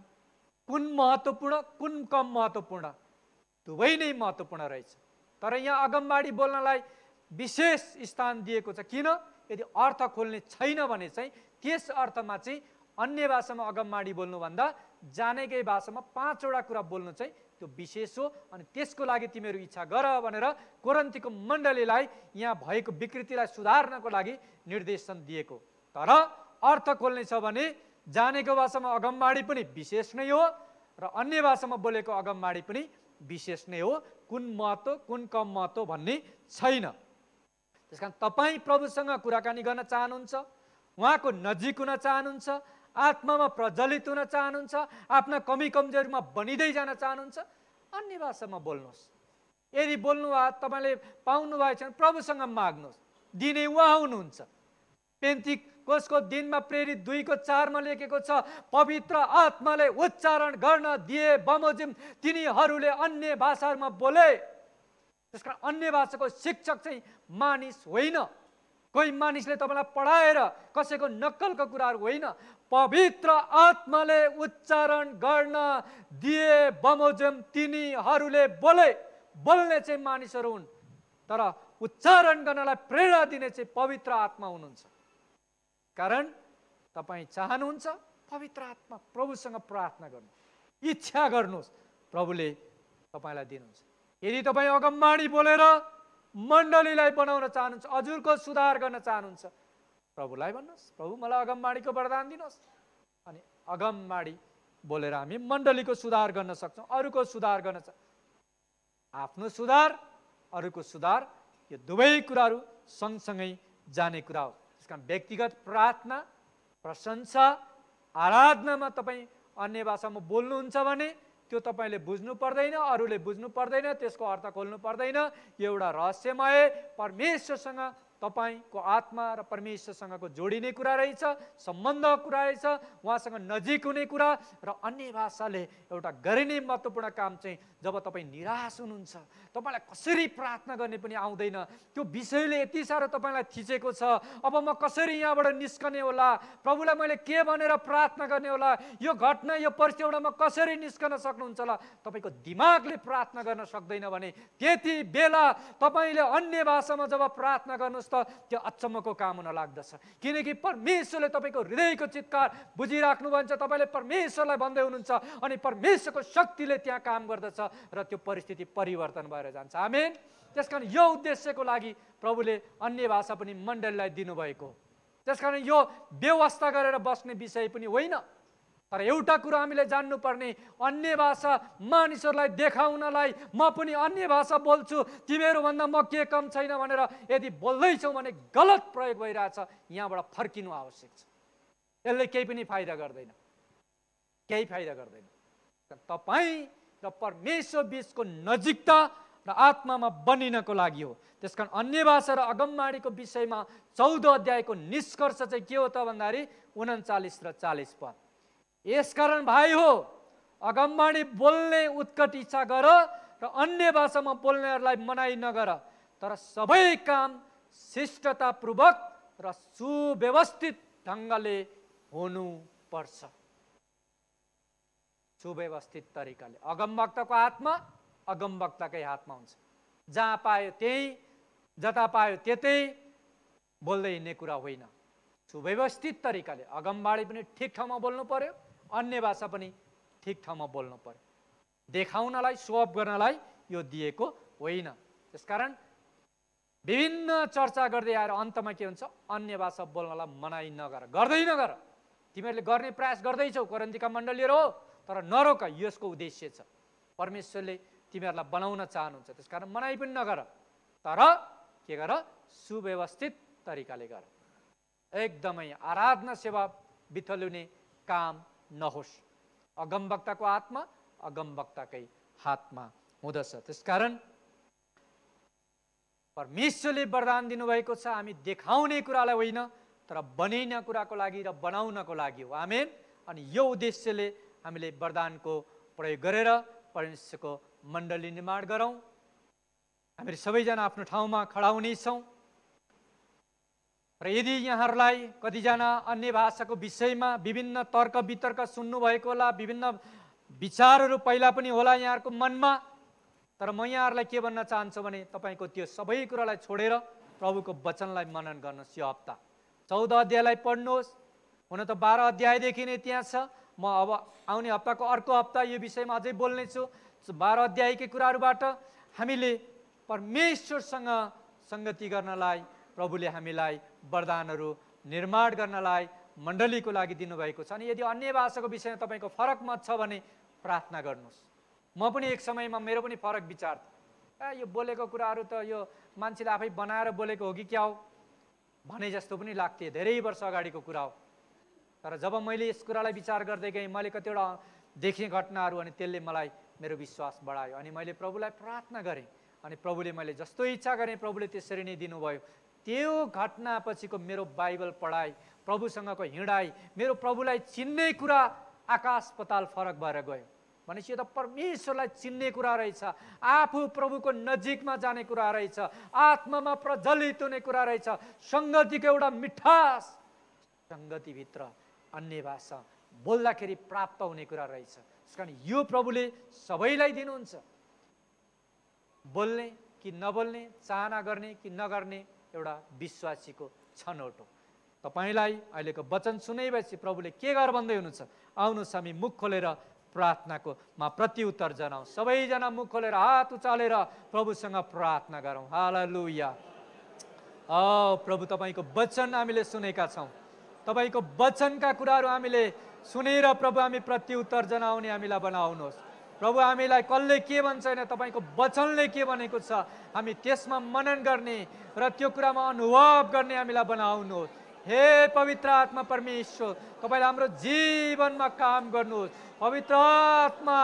A: कुन महत्त्वपूर्ण कुन कम महत्त्वपूर्ण दुवै नै महत्त्वपूर्ण रहेछ तर यहाँ अगमबाडी बोल्नलाई विशेष स्थान दिएको छ किन यदि अर्थ खोल्ने छैन भने चाहिँ त्यस अर्थमा चाहिँ अन्य भाषामा अगमबाडी बोल्नुभन्दा जानेकै भाषामा पाँचवटा कुरा बोल्नु चाहिँ त्यो विशेष हो अनि त्यसको लागि तिमीहरू इच्छा गर भनेर कोरन्तीको मण्डलीलाई यहाँ भएको विकृतिलाई सुधार्नको लागि निर्देशन दिएको तर अर्थ खोल्ने छ भने जानेको भाषामा अगमबाडी पनि विशेष नै हो र अन्य भाषामा बोलेको अगमबाडी पनि विशेष नै हो कुन महत्त्व कुन कम महत्त्व भन्ने छैन त्यस कारण तपाईँ प्रभुसँग कुराकानी गर्न चाहनुहुन्छ उहाँको नजिक हुन चाहनुहुन्छ आत्मामा प्रज्वलित हुन चाहनुहुन्छ आफ्ना कमी कमजोरीमा बनिँदै जान चाहनुहुन्छ अन्य भाषामा बोल्नुहोस् यदि बोल्नु भए तपाईँले पाउनुभएको छ भने प्रभुसँग माग्नुहोस् दिने उहाँ हुनुहुन्छ पेन्तिक कसको दिनमा प्रेरित दुईको चारमा लेखेको छ पवित्र आत्माले उच्चारण गर्न दिए बमोजिम तिनीहरूले अन्य भाषाहरूमा बोले त्यस कारण अन्य भाषाको शिक्षक चाहिँ मानिस होइन कोही मानिसले तपाईँलाई पढाएर कसैको नक्कलको कुराहरू होइन पवित्र आत्माले उच्चारण गर्न दिए बमोजम तिनीहरूले बोले बोल्ने चाहिँ मानिसहरू हुन् तर उच्चारण गर्नलाई प्रेरणा दिने चाहिँ पवित्र आत्मा हुनुहुन्छ कारण तपाईँ चाहनुहुन्छ पवित्र आत्मा प्रभुसँग प्रार्थना गर्नु इच्छा गर्नुहोस् प्रभुले तपाईँलाई दिनुहुन्छ यदि तपाईँ अगम्बाडी बोलेर मण्डलीलाई बनाउन चाहनुहुन्छ हजुरको सुधार गर्न चाहनुहुन्छ प्रभुलाई भन्नुहोस् प्रभु मलाई अगमबाडीको वरदान दिनुहोस् अनि अगमबाणी बोलेर हामी मण्डलीको सुधार गर्न सक्छौँ अरूको सुधार गर्न आफ्नो सुधार अरूको सुधार यो दुवै कुराहरू सँगसँगै जाने कुरा हो त्यसका व्यक्तिगत प्रार्थना प्रशंसा आराधनामा तपाईँ अन्य भाषामा बोल्नुहुन्छ भने त्यो तपाईँले बुझ्नु पर्दैन अरूले बुझ्नु पर्दैन त्यसको अर्थ खोल्नु पर्दैन यो एउटा रहस्यमय परमेश्वरसँग तपाईँको आत्मा र परमेश्वरसँगको जोडिने कुरा रहेछ सम्बन्ध कुरा रहेछ उहाँसँग नजिक हुने कुरा र अन्य भाषाले एउटा गरिने महत्त्वपूर्ण काम चाहिँ जब तपाईँ निराश हुनुहुन्छ तपाईँलाई कसरी प्रार्थना गर्ने पनि आउँदैन त्यो विषयले यति साह्रो तपाईँलाई थिचेको छ अब म कसरी यहाँबाट निस्कने होला प्रभुलाई मैले के भनेर प्रार्थना गर्ने होला यो घटना यो परिस्थितिबाट म कसरी निस्कन सक्नुहुन्छ होला तपाईँको दिमागले प्रार्थना गर्न सक्दैन भने त्यति बेला तपाईँले अन्य भाषामा जब प्रार्थना गर्नुहोस् त त्यो अचम्मको काम हुन लाग्दछ किनकि परमेश्वरले तपाईँको हृदयको चित्कार बुझिराख्नु भन्छ तपाईँले परमेश्वरलाई भन्दै हुनुहुन्छ अनि परमेश्वरको शक्तिले त्यहाँ काम गर्दछ र त्यो परिस्थिति परिवर्तन भएर जान्छ हामी त्यस कारण यो उद्देश्यको लागि प्रभुले अन्य भाषा पनि मण्डलीलाई दिनुभएको त्यस कारण यो व्यवस्था गरेर बस्ने विषय पनि होइन तर एउटा कुरो हामीले जान्नुपर्ने अन्य भाषा मानिसहरूलाई देखाउनलाई म पनि अन्य भाषा बोल्छु तिमीहरूभन्दा म के कम छैन भनेर यदि बोल्दैछौ भने गलत प्रयोग भइरहेछ यहाँबाट फर्किनु आवश्यक छ यसले केही पनि फाइदा गर्दैन केही फाइदा गर्दैन तपाईँ र परमेश्वर बिचको नजिकता र आत्मामा बनिनको लागि हो त्यस कारण अन्य भाषा र अगमबाडीको विषयमा चौध अध्यायको निष्कर्ष चाहिँ के हो त भन्दाखेरि उन्चालिस र चालिस पद यसकारण भाइ हो अगमवाणी बोल्ने उत्कट इच्छा गर र अन्य भाषामा बोल्नेहरूलाई मनाइ नगर तर सबै काम शिष्टतापूर्वक र सुव्यवस्थित ढङ्गले हुनुपर्छ सुव्यवस्थित तरिकाले अगमभक्तको हातमा अगमभक्तकै हातमा हुन्छ जहाँ पायो त्यही जता पायो त्यतै बोल्दै हिँड्ने कुरा होइन सुव्यवस्थित तरिकाले अगमबाडी पनि ठिक ठाउँमा बोल्नु पर्यो अन्य भाषा पनि ठिक ठाउँमा बोल्नु पर्यो देखाउनलाई सोअप गर्नलाई यो दिएको होइन त्यसकारण विभिन्न चर्चा गर्दै आएर अन्तमा के हुन्छ अन्य भाषा बोल्नलाई मनाइ नगर गर्दै नगर तिमीहरूले गर्ने प्रयास गर्दैछौ करन्तीका मण्डलीहरू हो तर नरोक यसको उद्देश्य छ परमेश्वरले तिमीहरूलाई बनाउन चाहनुहुन्छ त्यस कारण मनाइ पनि नगर तर के गर सुव्यवस्थित तरिकाले गर एकदमै आराधना सेवा बिथलुने काम नहोस् अगमवक्ताको हातमा अगमवक्ताकै हातमा हुँदछ त्यस कारण परमेश्वरले वरदान दिनुभएको छ हामी देखाउने कुरालाई होइन तर बनिने कुराको लागि र बनाउनको लागि हो आमेन अनि यो उद्देश्यले हामीले वरदानको प्रयोग गरेर परमेश्वरको मण्डली निर्माण गरौँ हामी सबैजना आफ्नो ठाउँमा खडा हुनेछौँ र यदि यहाँहरूलाई कतिजना अन्य भाषाको विषयमा विभिन्न तर्क वितर्क सुन्नुभएको होला विभिन्न विचारहरू पहिला पनि होला यहाँहरूको मनमा तर म यहाँहरूलाई के भन्न चाहन्छु भने तपाईँको त्यो सबै कुरालाई छोडेर प्रभुको वचनलाई मनन गर्नुहोस् यो हप्ता चौध अध्यायलाई पढ्नुहोस् हुन त बाह्र अध्यायदेखि नै त्यहाँ छ म अब आउने हप्ताको अर्को हप्ता यो विषयमा अझै बोल्नेछु बाह्र अध्यायकै कुराहरूबाट हामीले परमेश्वरसँग सङ्गति गर्नलाई प्रभुले हामीलाई वरदानहरू निर्माण गर्नलाई मण्डलीको लागि दिनुभएको छ अनि यदि अन्य भाषाको विषयमा तपाईँको फरक मत छ भने प्रार्थना गर्नुहोस् म पनि एक समयमा मेरो पनि फरक विचार थियो ए यो बोलेको कुराहरू त यो मान्छेले आफै बनाएर बोलेको हो कि क्या हो भने जस्तो पनि लाग्थे धेरै वर्ष अगाडिको कुरा हो तर जब मैले यस कुरालाई विचार गर्दै गएँ मैले कतिवटा देखेँ घटनाहरू अनि त्यसले मलाई मेरो विश्वास बढायो अनि मैले प्रभुलाई प्रार्थना गरेँ अनि प्रभुले मैले जस्तो इच्छा गरेँ प्रभुले त्यसरी नै दिनुभयो त्यो घटनापछिको मेरो बाइबल पढाइ प्रभुसँगको हिँडाइ मेरो प्रभुलाई चिन्ने कुरा आकाश पताल फरक भएर गयो भनेपछि यो त परमेश्वरलाई चिन्ने कुरा रहेछ आफू प्रभुको नजिकमा जाने कुरा रहेछ आत्मामा प्रज्वलित हुने कुरा रहेछ सङ्गतिको एउटा मिठास सङ्गतिभित्र अन्य भाषा बोल्दाखेरि प्राप्त हुने कुरा रहेछ त्यस कारण यो प्रभुले सबैलाई दिनुहुन्छ बोल्ने कि नबोल्ने चाहना गर्ने कि नगर्ने एउटा विश्वासीको छनौट हो तपाईँलाई अहिलेको वचन सुनेपछि प्रभुले के गर भन्दै हुनुहुन्छ आउनुहोस् हामी मुख खोलेर प्रार्थनाकोमा प्रत्युत्तर जनाऊ सबैजना मुख खोलेर हात उचालेर प्रभुसँग प्रार्थना गरौँ हाल लु या प्रभु तपाईँको वचन हामीले सुनेका छौँ तपाईँको वचनका कुराहरू हामीले सुनेर प्रभु हामी प्रति उत्तर जनाउने हामीलाई बनाउनुहोस् प्रभु हामीलाई कसले के भन्छ होइन तपाईँको वचनले के भनेको छ हामी त्यसमा मनन गर्ने र त्यो कुरामा अनुभव गर्ने हामीलाई बनाउनुहोस् हे पवित्र आत्मा परमेश्वर तपाईँले हाम्रो जीवनमा काम गर्नुहोस् पवित्र आत्मा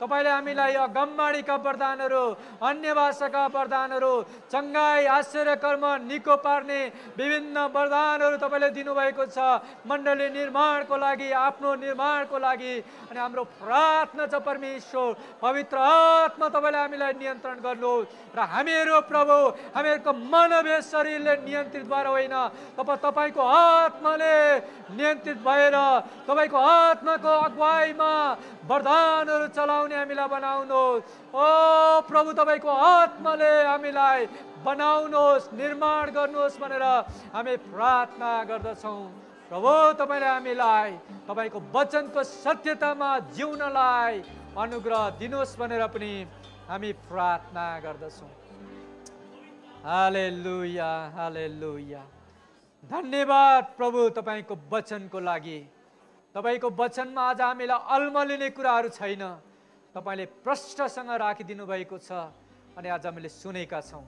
A: तपाईँले हामीलाई अगम्बाणीका वरदानहरू अन्य भाषाका वरदानहरू चङ्गाई कर्म निको पार्ने विभिन्न वरदानहरू तपाईँले दिनुभएको छ मण्डली निर्माणको लागि आफ्नो निर्माणको लागि अनि हाम्रो प्रार्थना छ परमेश्वर पवित्र आत्मा तपाईँले हामीलाई नियन्त्रण गर्नु र हामीहरू प्रभु हामीहरूको मानवीय शरीरले नियन्त्रित नियन्त्रितद्वारा होइन तपाईँ तपाईँको आत्माले नियन्त्रित भएर तपाईँको आत्माको अगुवाईमा वरदानहरू चलाउने हामीलाई बनाउनुहोस् ओ प्रभु तपाईँको आत्माले हामीलाई बनाउनुहोस् निर्माण गर्नुहोस् भनेर हामी प्रार्थना गर्दछौँ प्रभु तपाईँले हामीलाई तपाईँको वचनको सत्यतामा जिउनलाई अनुग्रह दिनुहोस् भनेर पनि हामी प्रार्थना गर्दछौँ हाले लुया हाले लुया धन्यवाद प्रभु तपाईँको वचनको लागि तपाईँको वचनमा आज हामीलाई अल्मलिने कुराहरू छैन तपाईँले प्रष्टसँग राखिदिनु भएको छ अनि आज हामीले सुनेका छौँ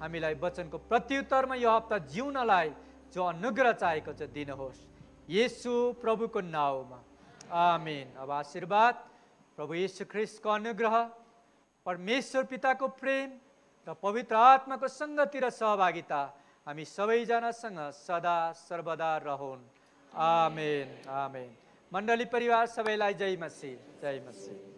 A: हामीलाई वचनको प्रत्युत्तरमा यो हप्ता जिउनलाई जो अनुग्रह चाहेको छ दिनुहोस् येसु प्रभुको नाउँमा आमेन अब आशीर्वाद प्रभु येसु ख्रिस्टको अनुग्रह परमेश्वर पिताको प्रेम र पवित्र आत्माको र सहभागिता हामी सबैजनासँग सदा सर्वदा रहन् आमेन आमेन मंडली परिवार सबैलाई जय मसी जय मसी